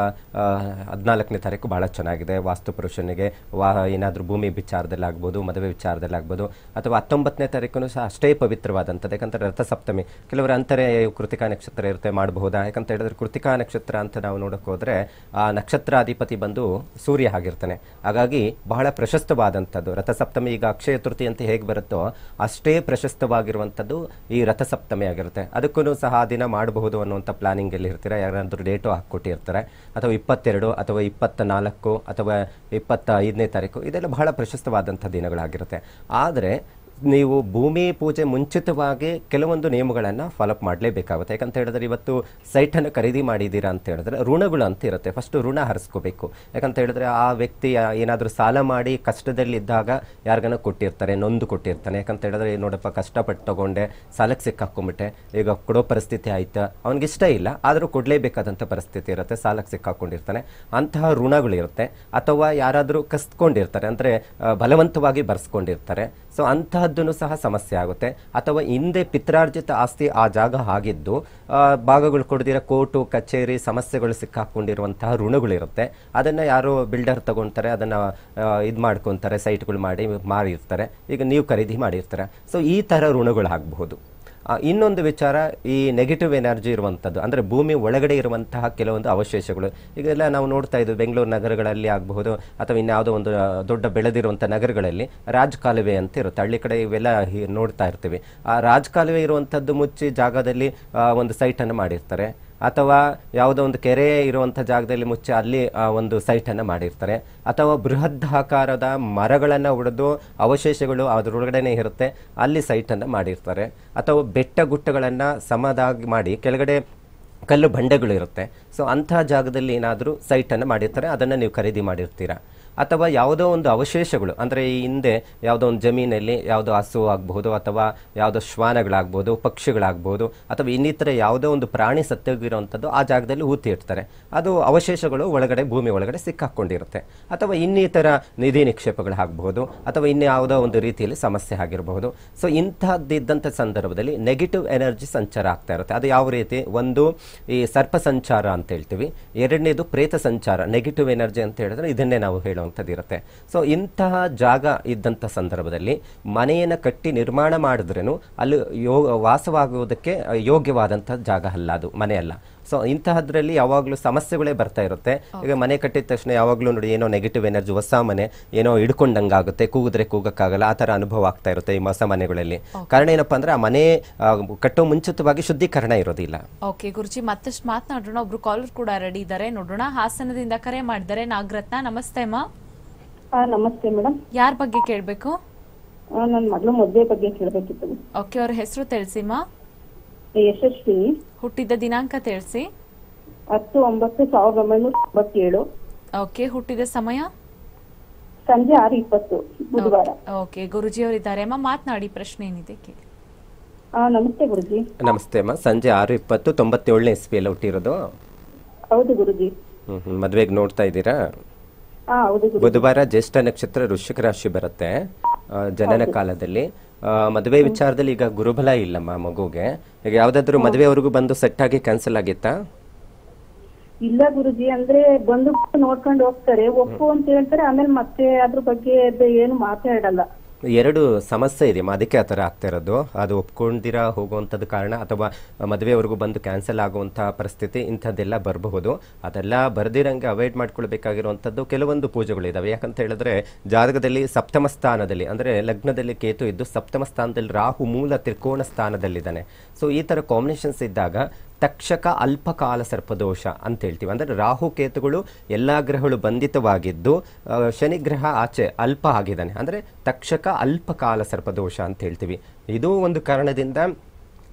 ಹದಿನಾಲ್ಕನೇ ತಾರೀಕು ಭಾಳ ಚೆನ್ನಾಗಿದೆ ವಾಸ್ತು ಪುರುಷನಿಗೆ ವಾ ಏನಾದರೂ ಭೂಮಿ ವಿಚಾರದಲ್ಲಿ ಆಗ್ಬೋದು ಮದುವೆ ವಿಚಾರದಲ್ಲಿ ಆಗ್ಬೋದು ಅಥವಾ ಹತ್ತೊಂಬತ್ತನೇ ತಾರೀಕು ಸಹ ಅಷ್ಟೇ ಪವಿತ್ರವಾದಂಥದ್ದು ಯಾಕಂದರೆ ರಥಸಪ್ತಮಿ ಕೆಲವರು ಅಂತಾರೆ ಕೃತಿಕಾ ನಕ್ಷತ್ರ ಇರುತ್ತೆ ಮಾಡಬಹುದಾ ಯಾಕಂತ ಹೇಳಿದ್ರೆ ಕೃತಿಕಾ ನಕ್ಷತ್ರ ಅಂತ ನಾವು ನೋಡೋಕೆ ಹೋದರೆ ಆ ನಕ್ಷತ್ರಾಧಿಪತಿ ಬಂದು ಸೂರ್ಯ ಆಗಿರ್ತಾನೆ ಹಾಗಾಗಿ ಬಹಳ ಪ್ರಶಸ್ತವಾದಂಥದ್ದು ರಥಸಪ್ತಮಿ ಈಗ ಅಕ್ಷಯ ತೃತಿ ಅಂತ ಹೇಗೆ ಬರುತ್ತೋ ಅಷ್ಟು ಅಷ್ಟೇ ಪ್ರಶಸ್ತವಾಗಿರುವಂಥದ್ದು ಈ ರಥಸಪ್ತಮಿ ಆಗಿರುತ್ತೆ ಅದಕ್ಕೂ ಸಹ ಆ ದಿನ ಮಾಡಬಹುದು ಅನ್ನುವಂಥ ಪ್ಲಾನಿಂಗಲ್ಲಿ ಇರ್ತೀರ ಯಾರಾದರೂ ಡೇಟು ಹಾಕ್ಕೊಟ್ಟಿರ್ತಾರೆ ಅಥವಾ ಇಪ್ಪತ್ತೆರಡು ಅಥವಾ ಇಪ್ಪತ್ತ ನಾಲ್ಕು ಅಥವಾ ಇಪ್ಪತ್ತ ಐದನೇ ತಾರೀಕು ಇದೆಲ್ಲ ಬಹಳ ಪ್ರಶಸ್ತವಾದಂಥ ದಿನಗಳಾಗಿರುತ್ತೆ ಆದರೆ ನೀವು ಭೂಮಿ ಪೂಜೆ ಮುಂಚಿತವಾಗಿ ಕೆಲವೊಂದು ನಿಯಮಗಳನ್ನು ಫಾಲೋಅಪ್ ಮಾಡಲೇಬೇಕಾಗುತ್ತೆ ಯಾಕಂತ ಹೇಳಿದ್ರೆ ಇವತ್ತು ಸೈಟನ್ನು ಖರೀದಿ ಮಾಡಿದ್ದೀರಾ ಅಂತ ಹೇಳಿದ್ರೆ ಋಣಗಳು ಅಂತ ಇರುತ್ತೆ ಫಸ್ಟು ಋಣ ಹರಿಸ್ಕೋಬೇಕು ಯಾಕಂತ ಹೇಳಿದ್ರೆ ಆ ವ್ಯಕ್ತಿ ಏನಾದರೂ ಸಾಲ ಮಾಡಿ ಕಷ್ಟದಲ್ಲಿದ್ದಾಗ ಯಾರಿಗನ ಕೊಟ್ಟಿರ್ತಾರೆ ನೊಂದು ಕೊಟ್ಟಿರ್ತಾನೆ ಯಾಕಂತ ಹೇಳಿದ್ರೆ ನೋಡಪ್ಪ ಕಷ್ಟಪಟ್ಟು ತಗೊಂಡೆ ಸಾಲಕ್ಕೆ ಸಿಕ್ಕಾಕ್ಕೊಂಬಿಟ್ಟೆ ಈಗ ಕೊಡೋ ಪರಿಸ್ಥಿತಿ ಆಯ್ತು ಅವ್ನಿಗೆ ಇಷ್ಟ ಇಲ್ಲ ಆದರೂ ಕೊಡಲೇಬೇಕಾದಂಥ ಪರಿಸ್ಥಿತಿ ಇರುತ್ತೆ ಸಾಲಕ್ಕೆ ಸಿಕ್ಕಾಕೊಂಡಿರ್ತಾನೆ ಅಂತಹ ಋಣಗಳಿರುತ್ತೆ ಅಥವಾ ಯಾರಾದರೂ ಕಸ್ಕೊಂಡಿರ್ತಾರೆ ಅಂದರೆ ಬಲವಂತವಾಗಿ ಬರ್ಸ್ಕೊಂಡಿರ್ತಾರೆ ಸೊ ಅಂತಹದ್ದನ್ನು ಸಹ ಸಮಸ್ಯೆ ಆಗುತ್ತೆ ಅಥವಾ ಹಿಂದೆ ಪಿತ್ರಾರ್ಜಿತ ಆಸ್ತಿ ಆ ಜಾಗ ಆಗಿದ್ದು ಭಾಗಗಳು ಕೊಡದಿರೋ ಕೋರ್ಟು ಕಚೇರಿ ಸಮಸ್ಯೆಗಳು ಸಿಕ್ಕಾಕೊಂಡಿರುವಂತಹ ಋಣಗಳಿರುತ್ತೆ ಅದನ್ನು ಯಾರೋ ಬಿಲ್ಡರ್ ತಗೊಳ್ತಾರೆ ಅದನ್ನು ಇದು ಮಾಡ್ಕೊತಾರೆ ಸೈಟ್ಗಳು ಮಾಡಿ ಮಾರಿರ್ತಾರೆ ಈಗ ನೀವು ಖರೀದಿ ಮಾಡಿರ್ತಾರೆ ಸೊ ಈ ಥರ ಆಗಬಹುದು ಇನ್ನೊಂದು ವಿಚಾರ ಈ ನೆಗೆಟಿವ್ ಎನರ್ಜಿ ಇರುವಂಥದ್ದು ಅಂದರೆ ಭೂಮಿ ಒಳಗಡೆ ಇರುವಂತಹ ಕೆಲವೊಂದು ಅವಶೇಷಗಳು ಈಗೆಲ್ಲ ನಾವು ನೋಡ್ತಾ ಇದ್ದೀವಿ ಬೆಂಗಳೂರು ನಗರಗಳಲ್ಲಿ ಆಗಬಹುದು ಅಥವಾ ಇನ್ಯಾವುದೋ ಒಂದು ದೊಡ್ಡ ಬೆಳೆದಿರುವಂಥ ನಗರಗಳಲ್ಲಿ ರಾಜಕಾಲುವೆ ಅಂತ ಇರುತ್ತೆ ಹಳ್ಳಿ ಕಡೆ ಇವೆಲ್ಲ ನೋಡ್ತಾ ಇರ್ತೀವಿ ಆ ರಾಜಕಾಲುವೆ ಇರುವಂಥದ್ದು ಮುಚ್ಚಿ ಜಾಗದಲ್ಲಿ ಒಂದು ಸೈಟನ್ನು ಮಾಡಿರ್ತಾರೆ ಅಥವಾ ಯಾವುದೋ ಒಂದು ಕೆರೆ ಇರುವಂಥ ಜಾಗದಲ್ಲಿ ಮುಚ್ಚಿ ಅಲ್ಲಿ ಒಂದು ಸೈಟನ್ನು ಮಾಡಿರ್ತಾರೆ ಅಥವಾ ಬೃಹದ್ ಆಕಾರದ ಮರಗಳನ್ನು ಹೊಡೆದು ಅವಶೇಷಗಳು ಅದರೊಳಗಡೆನೇ ಇರುತ್ತೆ ಅಲ್ಲಿ ಸೈಟನ್ನು ಮಾಡಿರ್ತಾರೆ ಅಥವಾ ಬೆಟ್ಟ ಗುಟ್ಟಗಳನ್ನು ಸಮದಾಗಿ ಮಾಡಿ ಕೆಳಗಡೆ ಕಲ್ಲು ಬಂಡೆಗಳು ಇರುತ್ತೆ ಸೊ ಅಂಥ ಜಾಗದಲ್ಲಿ ಏನಾದರೂ ಸೈಟನ್ನು ಮಾಡಿರ್ತಾರೆ ಅದನ್ನು ನೀವು ಖರೀದಿ ಮಾಡಿರ್ತೀರಾ ಅಥವಾ ಯಾವುದೋ ಒಂದು ಅವಶೇಷಗಳು ಅಂದರೆ ಈ ಹಿಂದೆ ಯಾವುದೋ ಒಂದು ಜಮೀನಲ್ಲಿ ಯಾವುದೋ ಹಸು ಆಗ್ಬೋದು ಅಥವಾ ಯಾವುದೋ ಶ್ವಾನಗಳಾಗ್ಬೋದು ಪಕ್ಷಿಗಳಾಗ್ಬೋದು ಅಥವಾ ಇನ್ನಿತರ ಯಾವುದೋ ಒಂದು ಪ್ರಾಣಿ ಸತ್ತೋಗಿರೋವಂಥದ್ದು ಆ ಜಾಗದಲ್ಲಿ ಊತಿ ಇರ್ತಾರೆ ಅದು ಅವಶೇಷಗಳು ಒಳಗಡೆ ಭೂಮಿ ಒಳಗಡೆ ಸಿಕ್ಕಾಕ್ಕೊಂಡಿರುತ್ತೆ ಅಥವಾ ಇನ್ನಿತರ ನಿಧಿ ನಿಕ್ಷೇಪಗಳು ಆಗ್ಬೋದು ಅಥವಾ ಇನ್ಯಾವುದೋ ಒಂದು ರೀತಿಯಲ್ಲಿ ಸಮಸ್ಯೆ ಆಗಿರಬಹುದು ಸೊ ಇಂಥದ್ದಿದ್ದಂಥ ಸಂದರ್ಭದಲ್ಲಿ ನೆಗೆಟಿವ್ ಎನರ್ಜಿ ಸಂಚಾರ ಆಗ್ತಾ ಇರುತ್ತೆ ಅದು ಯಾವ ರೀತಿ ಒಂದು ಈ ಸರ್ಪ ಸಂಚಾರ ಅಂತ ಹೇಳ್ತೀವಿ ಎರಡನೇದು ಪ್ರೇತ ಸಂಚಾರ ನೆಗೆಟಿವ್ ಎನರ್ಜಿ ಅಂತ ಹೇಳಿದ್ರೆ ಇದನ್ನೇ ನಾವು ಹೇಳೋ ಅನ್ನುವಂಥದ್ದು ಇರುತ್ತೆ ಸೊ ಇಂತಹ ಜಾಗ ಇದ್ದಂಥ ಸಂದರ್ಭದಲ್ಲಿ ಮನೆಯನ್ನು ಕಟ್ಟಿ ನಿರ್ಮಾಣ ಮಾಡಿದ್ರೂ ಅಲ್ಲಿ ಯೋ ವಾಸವಾಗುವುದಕ್ಕೆ ಯೋಗ್ಯವಾದಂತಹ ಜಾಗ ಅಲ್ಲ ಅದು ಮನೆಯಲ್ಲ ಸೊ ಇಂತಹದ್ರಲ್ಲಿ ಯಾವಾಗಲೂ ಸಮಸ್ಯೆಗಳೇ ಬರ್ತಾ ಇರುತ್ತೆ ಈಗ ಮನೆ ಕಟ್ಟಿದ ತಕ್ಷಣ ಯಾವಾಗಲೂ ನೋಡಿ ಏನೋ ನೆಗೆಟಿವ್ ಎನರ್ಜಿ ಹೊಸ ಮನೆ ಏನೋ ಇಡ್ಕೊಂಡಂಗಾಗುತ್ತೆ ಆಗುತ್ತೆ ಕೂಗಿದ್ರೆ ಕೂಗಕ್ಕಾಗಲ್ಲ ಆ ಥರ ಅನುಭವ ಆಗ್ತಾ ಇರುತ್ತೆ ಈ ಹೊಸ ಮನೆಗಳಲ್ಲಿ ಕಾರಣ ಏನಪ್ಪ ಅಂದ್ರೆ ಆ ಮನೆ ಕಟ್ಟೋ ಮುಂಚಿತವಾಗಿ ಶುದ್ಧೀಕರಣ ಇರೋದಿಲ್ಲ ಓಕೆ ಗುರುಜಿ ಮತ್ತಷ್ಟು ಮಾತನಾಡೋಣ ಒಬ್ರು ಕಾಲರ್ ಕೂಡ ರೆಡಿ ಇದ್ದಾರೆ ನೋಡೋಣ ಹಾಸನದಿಂದ ಕರೆ ಮಾಡಿದ್ದಾರೆ ನಾಗರತ್ನ ನಮಸ್ತೆ ಅಮ್ಮ ನಮಸ್ತೆ ಮೇಡಮ್ ಯಾರ ಬಗ್ಗೆ ಕೇಳಬೇಕು ನನ್ನ ಮಗಳು ಮದುವೆ ಬಗ್ಗೆ ಕೇಳಬೇಕಿತ್ತು ಓಕೆ ಅವ್ರ ಹೆಸರು ತಿಳಿಸಿಮ್ಮ ಯಶಸ್ವಿನಿ ಹುಟ್ಟಿದ ದಿನಾಂಕ ತಿಳಿಸಿ ಹತ್ತು ಒಂಬತ್ತು ಸಾವಿರದ ಒಂಬೈನೂರ ತೊಂಬತ್ತೇಳು ಓಕೆ ಹುಟ್ಟಿದ ಸಮಯ ಸಂಜೆ ಆರು ಇಪ್ಪತ್ತು ಬುಧವಾರ ಓಕೆ ಗುರುಜಿ ಅವರಿದ್ದಾರೆ ಅಮ್ಮ ಮಾತನಾಡಿ ಪ್ರಶ್ನೆ ಏನಿದೆ ಕೇಳಿ ಆ, ನಮಸ್ತೆ ಗುರುಜಿ ನಮಸ್ತೆ ಅಮ್ಮ ಸಂಜೆ ಆರು ಇಪ್ಪತ್ತು ತೊಂಬತ್ತೇಳನೇ ಇಸ್ವಿಯಲ್ಲಿ ಹುಟ್ಟಿರೋದು ಹೌದು ಗುರುಜಿ ಮದುವೆಗೆ ನೋಡ್ತಾ ಇದ್ದೀರಾ ಹೌದು ಬುಧವಾರ ಜ್ಯೇಷ್ಠ ನಕ್ಷತ್ರ ವೃಶ್ಚಿಕ ರಾಶಿ ಬರುತ್ತೆ ಜನನ ಕಾಲದಲ್ಲಿ ಮದುವೆ ವಿಚಾರದಲ್ಲಿ ಈಗ ಗುರುಬಲ ಇಲ್ಲಮ್ಮ ಮಗುಗೆ ಈಗ ಯಾವ್ದಾದ್ರು ಮದುವೆವರೆಗೂ ಬಂದು ಸೆಟ್ ಆಗಿ ಕ್ಯಾನ್ಸಲ್ ಆಗಿತ್ತಾ ಇಲ್ಲ ಗುರುಜಿ ಅಂದ್ರೆ ಬಂದು ನೋಡ್ಕೊಂಡು ಹೋಗ್ತಾರೆ ಒಪ್ಪು ಅಂತ ಹೇಳ್ತಾರೆ ಆಮೇಲೆ ಮತ್ತೆ ಅದ್ರ ಬಗ್ಗೆ ಏನು ಮಾತಾಡಲ್ಲ ಎರಡು ಸಮಸ್ಯೆ ಇದೆ ಅದಕ್ಕೆ ಆ ಥರ ಆಗ್ತಾ ಇರೋದು ಅದು ಒಪ್ಕೊಂಡಿರ ಹೋಗುವಂಥದ್ದು ಕಾರಣ ಅಥವಾ ಮದುವೆವರೆಗೂ ಬಂದು ಕ್ಯಾನ್ಸಲ್ ಆಗುವಂಥ ಪರಿಸ್ಥಿತಿ ಇಂಥದ್ದೆಲ್ಲ ಬರಬಹುದು ಅದೆಲ್ಲ ಬರೆದಿರಂಗೆ ಅವಾಯ್ಡ್ ಮಾಡ್ಕೊಳ್ಬೇಕಾಗಿರುವಂಥದ್ದು ಕೆಲವೊಂದು ಪೂಜೆಗಳಿದ್ದಾವೆ ಯಾಕಂತ ಹೇಳಿದ್ರೆ ಜಾತಕದಲ್ಲಿ ಸಪ್ತಮ ಸ್ಥಾನದಲ್ಲಿ ಅಂದರೆ ಲಗ್ನದಲ್ಲಿ ಕೇತು ಇದ್ದು ಸಪ್ತಮ ಸ್ಥಾನದಲ್ಲಿ ರಾಹು ಮೂಲ ತ್ರಿಕೋಣ ಸ್ಥಾನದಲ್ಲಿದ್ದಾನೆ ಸೊ ಈ ಥರ ಕಾಂಬಿನೇಷನ್ಸ್ ಇದ್ದಾಗ ತಕ್ಷಕ ಅಲ್ಪಕಾಲ ಸರ್ಪದೋಷ ಅಂತ ಹೇಳ್ತೀವಿ ಅಂದರೆ ರಾಹುಕೇತುಗಳು ಎಲ್ಲ ಗ್ರಹಗಳು ಬಂಧಿತವಾಗಿದ್ದು ಶನಿಗ್ರಹ ಆಚೆ ಅಲ್ಪ ಆಗಿದ್ದಾನೆ ಅಂದರೆ ತಕ್ಷಕ ಅಲ್ಪಕಾಲ ಸರ್ಪದೋಷ ಅಂತ ಹೇಳ್ತೀವಿ ಇದು ಒಂದು ಕಾರಣದಿಂದ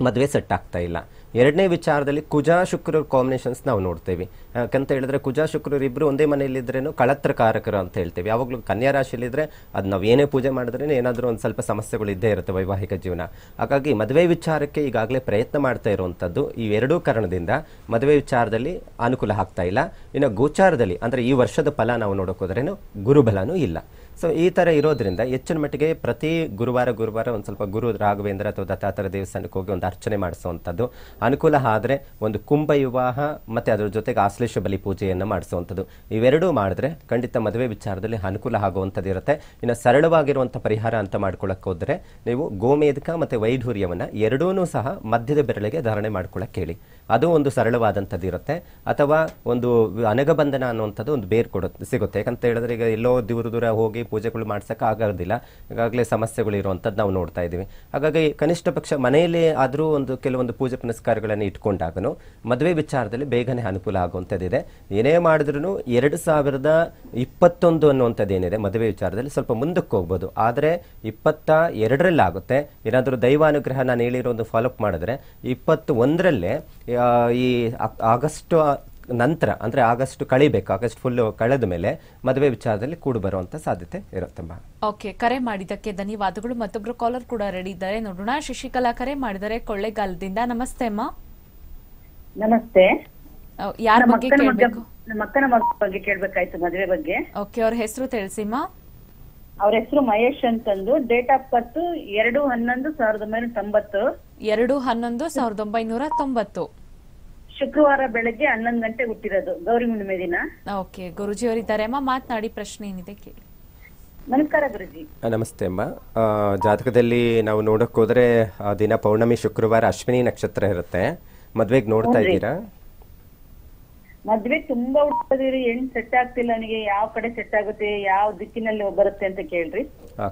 ಮದುವೆ ಸೆಟ್ ಆಗ್ತಾ ಇಲ್ಲ ಎರಡನೇ ವಿಚಾರದಲ್ಲಿ ಕುಜ ಶುಕ್ರ ಕಾಂಬಿನೇಷನ್ಸ್ ನಾವು ನೋಡ್ತೇವೆ ಯಾಕಂತ ಹೇಳಿದ್ರೆ ಕುಜ ಶುಕ್ರರು ಇಬ್ಬರು ಒಂದೇ ಮನೆಯಲ್ಲಿದ್ರೇನು ಕಳತ್ರಕಾರಕರು ಅಂತ ಹೇಳ್ತೇವೆ ಯಾವಾಗಲೂ ಕನ್ಯಾ ರಾಶಿಯಲ್ಲಿದ್ರೆ ಅದು ನಾವು ಏನೇ ಪೂಜೆ ಮಾಡಿದ್ರೆ ಏನಾದರೂ ಒಂದು ಸ್ವಲ್ಪ ಸಮಸ್ಯೆಗಳು ಇದ್ದೇ ಇರುತ್ತೆ ವೈವಾಹಿಕ ಜೀವನ ಹಾಗಾಗಿ ಮದುವೆ ವಿಚಾರಕ್ಕೆ ಈಗಾಗಲೇ ಪ್ರಯತ್ನ ಮಾಡ್ತಾ ಇರುವಂಥದ್ದು ಈ ಎರಡೂ ಕಾರಣದಿಂದ ಮದುವೆ ವಿಚಾರದಲ್ಲಿ ಅನುಕೂಲ ಆಗ್ತಾ ಇಲ್ಲ ಇನ್ನು ಗೋಚಾರದಲ್ಲಿ ಅಂದರೆ ಈ ವರ್ಷದ ಫಲ ನಾವು ನೋಡೋಕೋದ್ರೇನು ಗುರುಬಲನೂ ಇಲ್ಲ ಸೊ ಈ ಥರ ಇರೋದ್ರಿಂದ ಹೆಚ್ಚಿನ ಮಟ್ಟಿಗೆ ಪ್ರತಿ ಗುರುವಾರ ಗುರುವಾರ ಒಂದು ಸ್ವಲ್ಪ ಗುರು ರಾಘವೇಂದ್ರ ಅಥವಾ ದತ್ತಾತ್ರ ದೇವಸ್ಥಾನಕ್ಕೆ ಹೋಗಿ ಒಂದು ಅರ್ಚನೆ ಮಾಡಿಸುವಂಥದ್ದು ಅನುಕೂಲ ಆದರೆ ಒಂದು ಕುಂಭ ವಿವಾಹ ಮತ್ತು ಅದರ ಜೊತೆಗೆ ಆಶ್ಲೇಷ ಬಲಿ ಪೂಜೆಯನ್ನು ಮಾಡಿಸುವಂಥದ್ದು ಇವೆರಡೂ ಮಾಡಿದ್ರೆ ಖಂಡಿತ ಮದುವೆ ವಿಚಾರದಲ್ಲಿ ಅನುಕೂಲ ಆಗುವಂಥದ್ದು ಇರುತ್ತೆ ಇನ್ನು ಸರಳವಾಗಿರುವಂಥ ಪರಿಹಾರ ಅಂತ ಮಾಡ್ಕೊಳ್ಳೋಕೆ ಹೋದರೆ ನೀವು ಗೋಮೇಧಕ ಮತ್ತು ವೈಢೂರ್ಯವನ್ನು ಎರಡೂ ಸಹ ಮಧ್ಯದ ಬೆರಳಿಗೆ ಧಾರಣೆ ಮಾಡ್ಕೊಳ್ಳೋಕ್ಕೆ ಹೇಳಿ ಅದು ಒಂದು ಸರಳವಾದಂಥದ್ದು ಇರುತ್ತೆ ಅಥವಾ ಒಂದು ಅನಗಬಂಧನ ಅನ್ನುವಂಥದ್ದು ಒಂದು ಬೇರ್ ಕೊಡುತ್ತೆ ಸಿಗುತ್ತೆ ಯಾಕಂತ ಹೇಳಿದ್ರೆ ಈಗ ಎಲ್ಲೋ ದೂರ ದೂರ ಹೋಗಿ ಪೂಜೆಗಳು ಮಾಡ್ಸೋಕೆ ಆಗೋದಿಲ್ಲ ಈಗಾಗಲೇ ಸಮಸ್ಯೆಗಳು ಇರುವಂಥದ್ದು ನಾವು ನೋಡ್ತಾ ಇದ್ದೀವಿ ಹಾಗಾಗಿ ಕನಿಷ್ಠ ಪಕ್ಷ ಮನೆಯಲ್ಲಿ ಆದರೂ ಒಂದು ಕೆಲವೊಂದು ಪೂಜೆ ಪುನಸ್ಕಾರಗಳನ್ನು ಇಟ್ಕೊಂಡಾಗನು ಮದುವೆ ವಿಚಾರದಲ್ಲಿ ಬೇಗನೆ ಅನುಕೂಲ ಆಗುವಂಥದ್ದಿದೆ ಏನೇ ಮಾಡಿದ್ರೂ ಎರಡು ಸಾವಿರದ ಇಪ್ಪತ್ತೊಂದು ಅನ್ನುವಂಥದ್ದು ಏನಿದೆ ಮದುವೆ ವಿಚಾರದಲ್ಲಿ ಸ್ವಲ್ಪ ಮುಂದಕ್ಕೆ ಹೋಗ್ಬೋದು ಆದರೆ ಇಪ್ಪತ್ತ ಎರಡರಲ್ಲಾಗುತ್ತೆ ಏನಾದರೂ ದೈವಾನುಗ್ರಹ ನಾನು ಹೇಳಿರೋ ಒಂದು ಫಾಲೋಅಪ್ ಮಾಡಿದ್ರೆ ಇಪ್ಪತ್ತು ಒಂದರಲ್ಲೇ ಈ ಆಗಸ್ಟ್ ನಂತರ ಅಂದ್ರೆ ಆಗಸ್ಟ್ ಕಳಿಬೇಕು ಆಗಸ್ಟ್ ಫುಲ್ ಕಳೆದ ಮೇಲೆ ಮದುವೆ ವಿಚಾರದಲ್ಲಿ ಕೂಡು ಬರುವಂತ ಸಾಧ್ಯತೆ ಇರುತ್ತಮ್ಮ ಓಕೆ ಕರೆ ಮಾಡಿದ್ದಕ್ಕೆ ಧನ್ಯವಾದಗಳು ಮತ್ತೊಬ್ರು ಕಾಲರ್ ಕೂಡ ರೆಡಿ ಇದ್ದಾರೆ ನೋಡೋಣ ಶಶಿಕಲಾ ಕರೆ ಮಾಡಿದರೆ ಕೊಳ್ಳೇಗಾಲದಿಂದ ನಮಸ್ತೆ ಅಮ್ಮ ನಮಸ್ತೆ ಯಾರ ಬಗ್ಗೆ ಕೇಳಬೇಕು ಬಗ್ಗೆ ಕೇಳ್ಬೇಕಾಯ್ತು ಮದುವೆ ಬಗ್ಗೆ ಓಕೆ ಅವ್ರ ಹೆಸರು ತಿಳಿಸಿಮ್ಮ ಅವ್ರ ಹೆಸರು ಮಹೇಶ್ ಅಂತಂದು ಡೇಟ್ ಆಫ್ ಬರ್ತ್ ಎರಡು ಹನ್ನೊಂದು ಸಾವಿರದ ಒಂಬೈನೂರ ತೊಂಬತ್ತು ಎರಡು ಹನ್ನೊಂದು ಸಾವಿರದ ಒಂಬೈನೂರ ತೊಂಬತ್ತು ಶುಕ್ರವಾರ ಬೆಳಗ್ಗೆ ಹನ್ನೊಂದು ಗಂಟೆ ಹುಟ್ಟಿರೋದು ಗೌರಿ ಹುಣ್ಣಿಮೆ ದಿನ ಓಕೆ ಗುರುಜಿ ಅವರಿದ್ದಾರೆ ಅಮ್ಮ ಮಾತನಾಡಿ ಪ್ರಶ್ನೆ ಏನಿದೆ ಕೇಳಿ ನಮಸ್ಕಾರ ಗುರುಜಿ ನಮಸ್ತೆ ಅಮ್ಮ ಜಾತಕದಲ್ಲಿ ನಾವು ನೋಡಕ್ ಹೋದ್ರೆ ಆ ದಿನ ಪೌರ್ಣಮಿ ಶುಕ್ರವಾರ ಅಶ್ವಿನಿ ನಕ್ಷತ್ರ ಇರುತ್ತೆ ಮದ್ವೆಗೆ ನೋಡ್ತಾ ಇದ್ದೀರಾ ಮದ್ವೆ ತುಂಬಾ ಹುಡುಕಿದ್ರಿ ಏನ್ ಸೆಟ್ ಆಗ್ತಿಲ್ಲ ನನಗೆ ಯಾವ ಕಡೆ ಸೆಟ್ ಆಗುತ್ತೆ ಯಾವ ದಿಕ್ಕಿನಲ್ಲಿ ಬರುತ್ತೆ ಅಂತ ಕೇಳ್ರಿ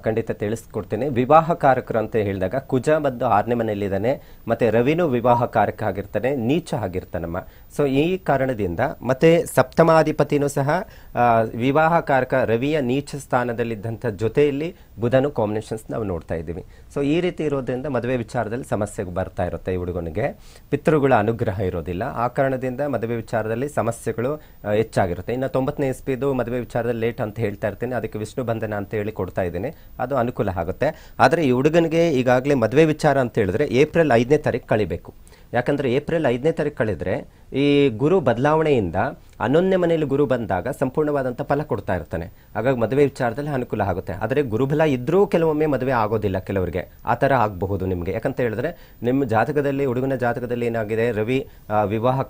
ಖಂಡಿತ ತಿಳಿಸ್ಕೊಡ್ತೇನೆ ವಿವಾಹ ಕಾರಕರು ಅಂತ ಹೇಳಿದಾಗ ಕುಜ ಮತ್ತು ಆರನೇ ಇದ್ದಾನೆ ಮತ್ತೆ ರವಿನು ವಿವಾಹ ಕಾರಕ ಆಗಿರ್ತಾನೆ ನೀಚ ಆಗಿರ್ತಾನಮ್ಮ ಸೊ ಈ ಕಾರಣದಿಂದ ಮತ್ತೆ ಸಪ್ತಮಾಧಿಪತಿನೂ ಸಹ ವಿವಾಹ ಕಾರಕ ರವಿಯ ನೀಚ ಸ್ಥಾನದಲ್ಲಿದ್ದಂಥ ಜೊತೆಯಲ್ಲಿ ಬುಧನು ಕಾಂಬಿನೇಷನ್ಸ್ ನಾವು ನೋಡ್ತಾ ಇದ್ದೀವಿ ಸೊ ಈ ರೀತಿ ಇರೋದ್ರಿಂದ ಮದುವೆ ವಿಚಾರದಲ್ಲಿ ಸಮಸ್ಯೆಗೆ ಬರ್ತಾ ಇರುತ್ತೆ ಈ ಹುಡುಗನಿಗೆ ಪಿತೃಗಳ ಅನುಗ್ರಹ ಇರೋದಿಲ್ಲ ಆ ಕಾರಣದಿಂದ ಮದುವೆ ವಿಚಾರದಲ್ಲಿ ಸಮಸ್ಯೆಗಳು ಹೆಚ್ಚಾಗಿರುತ್ತೆ ಇನ್ನು ತೊಂಬತ್ತನೇ ಇಸ್ಪಿದು ಮದುವೆ ವಿಚಾರದಲ್ಲಿ ಲೇಟ್ ಅಂತ ಹೇಳ್ತಾ ಇರ್ತೀನಿ ಅದಕ್ಕೆ ವಿಷ್ಣು ಬಂಧನ ಅಂತ ಹೇಳಿ ಕೊಡ್ತಾ ಇದ್ದೀನಿ ಅದು ಅನುಕೂಲ ಆಗುತ್ತೆ ಆದರೆ ಈ ಹುಡುಗನಿಗೆ ಈಗಾಗಲೇ ಮದುವೆ ವಿಚಾರ ಅಂತ ಹೇಳಿದ್ರೆ ಏಪ್ರಿಲ್ ಐದನೇ ತಾರೀಕು ಕಳಿಬೇಕು ಯಾಕಂದರೆ ಏಪ್ರಿಲ್ ಐದನೇ ತಾರೀಕು ಕಳೆದರೆ ಈ ಗುರು ಬದಲಾವಣೆಯಿಂದ ಹನ್ನೊಂದನೇ ಮನೆಯಲ್ಲಿ ಗುರು ಬಂದಾಗ ಸಂಪೂರ್ಣವಾದಂಥ ಫಲ ಕೊಡ್ತಾ ಇರ್ತಾನೆ ಹಾಗಾಗಿ ಮದುವೆ ವಿಚಾರದಲ್ಲಿ ಅನುಕೂಲ ಆಗುತ್ತೆ ಆದರೆ ಗುರುಬಲ ಇದ್ದರೂ ಕೆಲವೊಮ್ಮೆ ಮದುವೆ ಆಗೋದಿಲ್ಲ ಕೆಲವರಿಗೆ ಆ ಥರ ಆಗಬಹುದು ನಿಮಗೆ ಯಾಕಂತ ಹೇಳಿದ್ರೆ ನಿಮ್ಮ ಜಾತಕದಲ್ಲಿ ಹುಡುಗನ ಜಾತಕದಲ್ಲಿ ಏನಾಗಿದೆ ರವಿ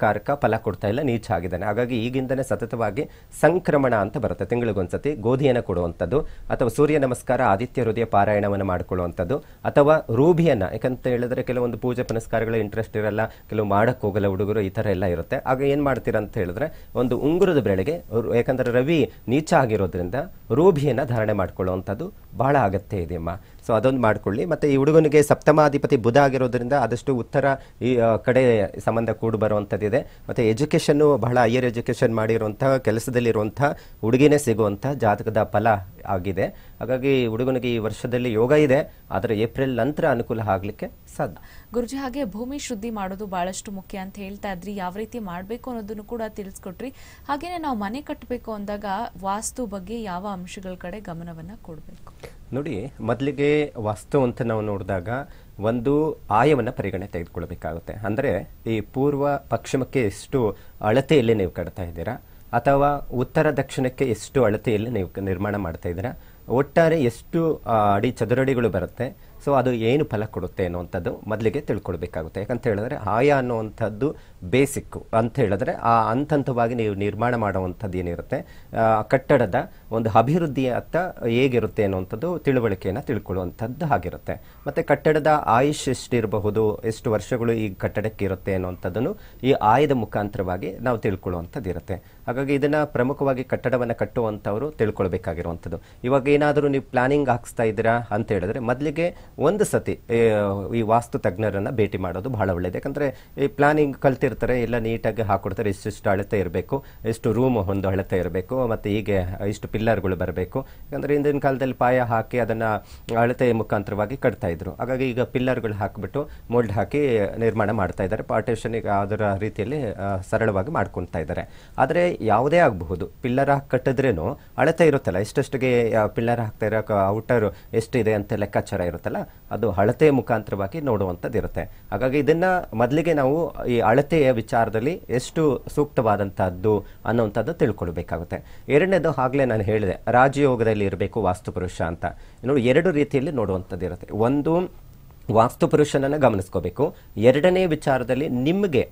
ಕಾರಕ ಫಲ ಕೊಡ್ತಾ ಇಲ್ಲ ನೀಚ ಆಗಿದ್ದಾನೆ ಹಾಗಾಗಿ ಈಗಿಂದನೇ ಸತತವಾಗಿ ಸಂಕ್ರಮಣ ಅಂತ ಬರುತ್ತೆ ತಿಂಗಳಿಗೊಂದ್ಸತಿ ಗೋಧಿಯನ್ನು ಕೊಡುವಂಥದ್ದು ಅಥವಾ ಸೂರ್ಯ ನಮಸ್ಕಾರ ಆದಿತ್ಯ ಹೃದಯ ಪಾರಾಯಣವನ್ನು ಮಾಡಿಕೊಳ್ಳುವಂಥದ್ದು ಅಥವಾ ರೂಬಿಯನ್ನು ಯಾಕಂತ ಹೇಳಿದ್ರೆ ಕೆಲವೊಂದು ಪೂಜೆ ಪುನಸ್ಕಾರಗಳ ಇಂಟ್ರೆಸ್ಟ್ ಇರಲ್ಲ ಕೆಲವು ಮಾಡೋಕ್ಕೋಗಲ್ಲ ಹುಡುಗರು ಈ ಥರ ಎಲ್ಲ ಇರುತ್ತೆ ಆಗ ಏನು ಮಾಡ್ತೀರಾ ಅಂತ ಹೇಳಿದ್ರೆ ಒಂದು ಉಂಗುರದ ಬೆಳೆಗೆ ಯಾಕಂದರೆ ರವಿ ನೀಚ ಆಗಿರೋದ್ರಿಂದ ರೂಭಿಯನ್ನು ಧಾರಣೆ ಮಾಡ್ಕೊಳ್ಳುವಂಥದ್ದು ಬಹಳ ಅಗತ್ಯ ಇದೆ ಅಮ್ಮ ಸೊ ಅದೊಂದು ಮಾಡ್ಕೊಳ್ಳಿ ಮತ್ತು ಈ ಹುಡುಗನಿಗೆ ಸಪ್ತಮಾಧಿಪತಿ ಬುಧ ಆಗಿರೋದ್ರಿಂದ ಆದಷ್ಟು ಉತ್ತರ ಈ ಕಡೆ ಸಂಬಂಧ ಕೂಡು ಬರುವಂಥದ್ದಿದೆ ಮತ್ತು ಎಜುಕೇಷನ್ನು ಬಹಳ ಹೈಯರ್ ಎಜುಕೇಷನ್ ಮಾಡಿರುವಂಥ ಕೆಲಸದಲ್ಲಿರುವಂಥ ಹುಡುಗಿನೇ ಸಿಗುವಂಥ ಜಾತಕದ ಫಲ ಆಗಿದೆ ಹಾಗಾಗಿ ಹುಡುಗನಿಗೆ ಈ ವರ್ಷದಲ್ಲಿ ಯೋಗ ಇದೆ ಆದರೆ ಏಪ್ರಿಲ್ ನಂತರ ಅನುಕೂಲ ಆಗಲಿಕ್ಕೆ ಗುರುಜಿ ಹಾಗೆ ಭೂಮಿ ಶುದ್ಧಿ ಮಾಡೋದು ಬಹಳಷ್ಟು ಮುಖ್ಯ ಅಂತ ಹೇಳ್ತಾ ಇದ್ರಿ ಯಾವ ರೀತಿ ಮಾಡಬೇಕು ಅನ್ನೋದನ್ನು ಕೂಡ ತಿಳಿಸ್ಕೊಟ್ರಿ ಹಾಗೇನೆ ನಾವು ಮನೆ ಕಟ್ಟಬೇಕು ಅಂದಾಗ ವಾಸ್ತು ಬಗ್ಗೆ ಯಾವ ಅಂಶಗಳ ಕಡೆ ಗಮನವನ್ನ ಕೊಡಬೇಕು ನೋಡಿ ಮೊದಲಿಗೆ ವಾಸ್ತು ಅಂತ ನಾವು ನೋಡಿದಾಗ ಒಂದು ಆಯವನ್ನು ಪರಿಗಣನೆ ತೆಗೆದುಕೊಳ್ಬೇಕಾಗುತ್ತೆ ಅಂದರೆ ಈ ಪೂರ್ವ ಪಶ್ಚಿಮಕ್ಕೆ ಎಷ್ಟು ಅಳತೆಯಲ್ಲಿ ನೀವು ಕಟ್ತಾ ಇದ್ದೀರಾ ಅಥವಾ ಉತ್ತರ ದಕ್ಷಿಣಕ್ಕೆ ಎಷ್ಟು ಅಳತೆಯಲ್ಲಿ ನೀವು ನಿರ್ಮಾಣ ಮಾಡ್ತಾ ಇದ್ದೀರಾ ಒಟ್ಟಾರೆ ಎಷ್ಟು ಅಡಿ ಚದುರಡಿಗಳು ಬರುತ್ತೆ ಸೊ ಅದು ಏನು ಫಲ ಕೊಡುತ್ತೆ ಅನ್ನುವಂಥದ್ದು ಮೊದಲಿಗೆ ತಿಳ್ಕೊಡ್ಬೇಕಾಗುತ್ತೆ ಯಾಕಂತ ಹೇಳಿದ್ರೆ ಆಯ ಅನ್ನುವಂಥದ್ದು ಬೇಸಿಕ್ಕು ಅಂತ ಹೇಳಿದ್ರೆ ಆ ಹಂತ ಹಂತವಾಗಿ ನೀವು ನಿರ್ಮಾಣ ಮಾಡುವಂಥದ್ದು ಏನಿರುತ್ತೆ ಕಟ್ಟಡದ ಒಂದು ಅತ್ತ ಹೇಗಿರುತ್ತೆ ಅನ್ನುವಂಥದ್ದು ತಿಳುವಳಿಕೆಯನ್ನು ತಿಳ್ಕೊಳ್ಳುವಂಥದ್ದು ಆಗಿರುತ್ತೆ ಮತ್ತು ಕಟ್ಟಡದ ಆಯುಷ್ ಎಷ್ಟಿರಬಹುದು ಎಷ್ಟು ವರ್ಷಗಳು ಈ ಕಟ್ಟಡಕ್ಕೆ ಇರುತ್ತೆ ಅನ್ನುವಂಥದ್ದನ್ನು ಈ ಆಯದ ಮುಖಾಂತರವಾಗಿ ನಾವು ತಿಳ್ಕೊಳ್ಳುವಂಥದ್ದು ಇರುತ್ತೆ ಹಾಗಾಗಿ ಇದನ್ನು ಪ್ರಮುಖವಾಗಿ ಕಟ್ಟಡವನ್ನು ಕಟ್ಟುವಂಥವರು ತಿಳ್ಕೊಳ್ಬೇಕಾಗಿರುವಂಥದ್ದು ಇವಾಗ ಏನಾದರೂ ನೀವು ಪ್ಲಾನಿಂಗ್ ಹಾಕ್ಸ್ತಾ ಇದ್ದೀರಾ ಅಂತ ಹೇಳಿದ್ರೆ ಮೊದಲಿಗೆ ಒಂದು ಸತಿ ಈ ವಾಸ್ತು ತಜ್ಞರನ್ನು ಭೇಟಿ ಮಾಡೋದು ಬಹಳ ಒಳ್ಳೆಯದು ಯಾಕಂದರೆ ಈ ಪ್ಲಾನಿಂಗ್ ಕಲ್ತಿರೋ ಎಲ್ಲ ನೀಟಾಗಿ ಹಾಕೊಡ್ತಾರೆ ಇಷ್ಟಿಷ್ಟು ಅಳತೆ ಇರಬೇಕು ಎಷ್ಟು ರೂಮ್ ಒಂದು ಅಳತೆ ಇರಬೇಕು ಮತ್ತು ಹೀಗೆ ಇಷ್ಟು ಪಿಲ್ಲರ್ಗಳು ಬರಬೇಕು ಯಾಕಂದರೆ ಹಿಂದಿನ ಕಾಲದಲ್ಲಿ ಪಾಯ ಹಾಕಿ ಅದನ್ನು ಅಳತೆ ಮುಖಾಂತರವಾಗಿ ಕಟ್ತಾಯಿದ್ರು ಹಾಗಾಗಿ ಈಗ ಪಿಲ್ಲರ್ಗಳು ಹಾಕಿಬಿಟ್ಟು ಮೋಲ್ಡ್ ಹಾಕಿ ನಿರ್ಮಾಣ ಮಾಡ್ತಾ ಇದ್ದಾರೆ ಪಾರ್ಟೇಷನ್ ಈಗ ಅದರ ರೀತಿಯಲ್ಲಿ ಸರಳವಾಗಿ ಮಾಡ್ಕೊತಾ ಇದ್ದಾರೆ ಆದರೆ ಯಾವುದೇ ಆಗಬಹುದು ಪಿಲ್ಲರ್ ಹಾಕಿ ಕಟ್ಟಿದ್ರೇನು ಅಳತೆ ಇರುತ್ತಲ್ಲ ಇಷ್ಟಷ್ಟಿಗೆ ಪಿಲ್ಲರ್ ಹಾಕ್ತಾ ಇರೋ ಔಟರ್ ಎಷ್ಟಿದೆ ಅಂತ ಲೆಕ್ಕಾಚಾರ ಇರುತ್ತಲ್ಲ ಅದು ಅಳತೆ ಮುಖಾಂತರವಾಗಿ ನೋಡುವಂಥದ್ದು ಇರುತ್ತೆ ಹಾಗಾಗಿ ಇದನ್ನು ಮೊದಲಿಗೆ ನಾವು ಈ ಅಳತೆ ವಿಚಾರದಲ್ಲಿ ಎಷ್ಟು ಸೂಕ್ತವಾದಂಥದ್ದು ಅನ್ನೋವಂಥದ್ದು ತಿಳ್ಕೊಳ್ಬೇಕಾಗುತ್ತೆ ಎರಡನೇದು ಆಗಲೇ ನಾನು ಹೇಳಿದೆ ರಾಜಯೋಗದಲ್ಲಿ ಇರಬೇಕು ವಾಸ್ತುಪುರುಷ ಅಂತ ನೋಡಿ ಎರಡು ರೀತಿಯಲ್ಲಿ ನೋಡುವಂಥದ್ದು ಇರುತ್ತೆ ಒಂದು ವಾಸ್ತುಪುರುಷನನ್ನು ಗಮನಿಸ್ಕೋಬೇಕು ಎರಡನೇ ವಿಚಾರದಲ್ಲಿ ನಿಮಗೆ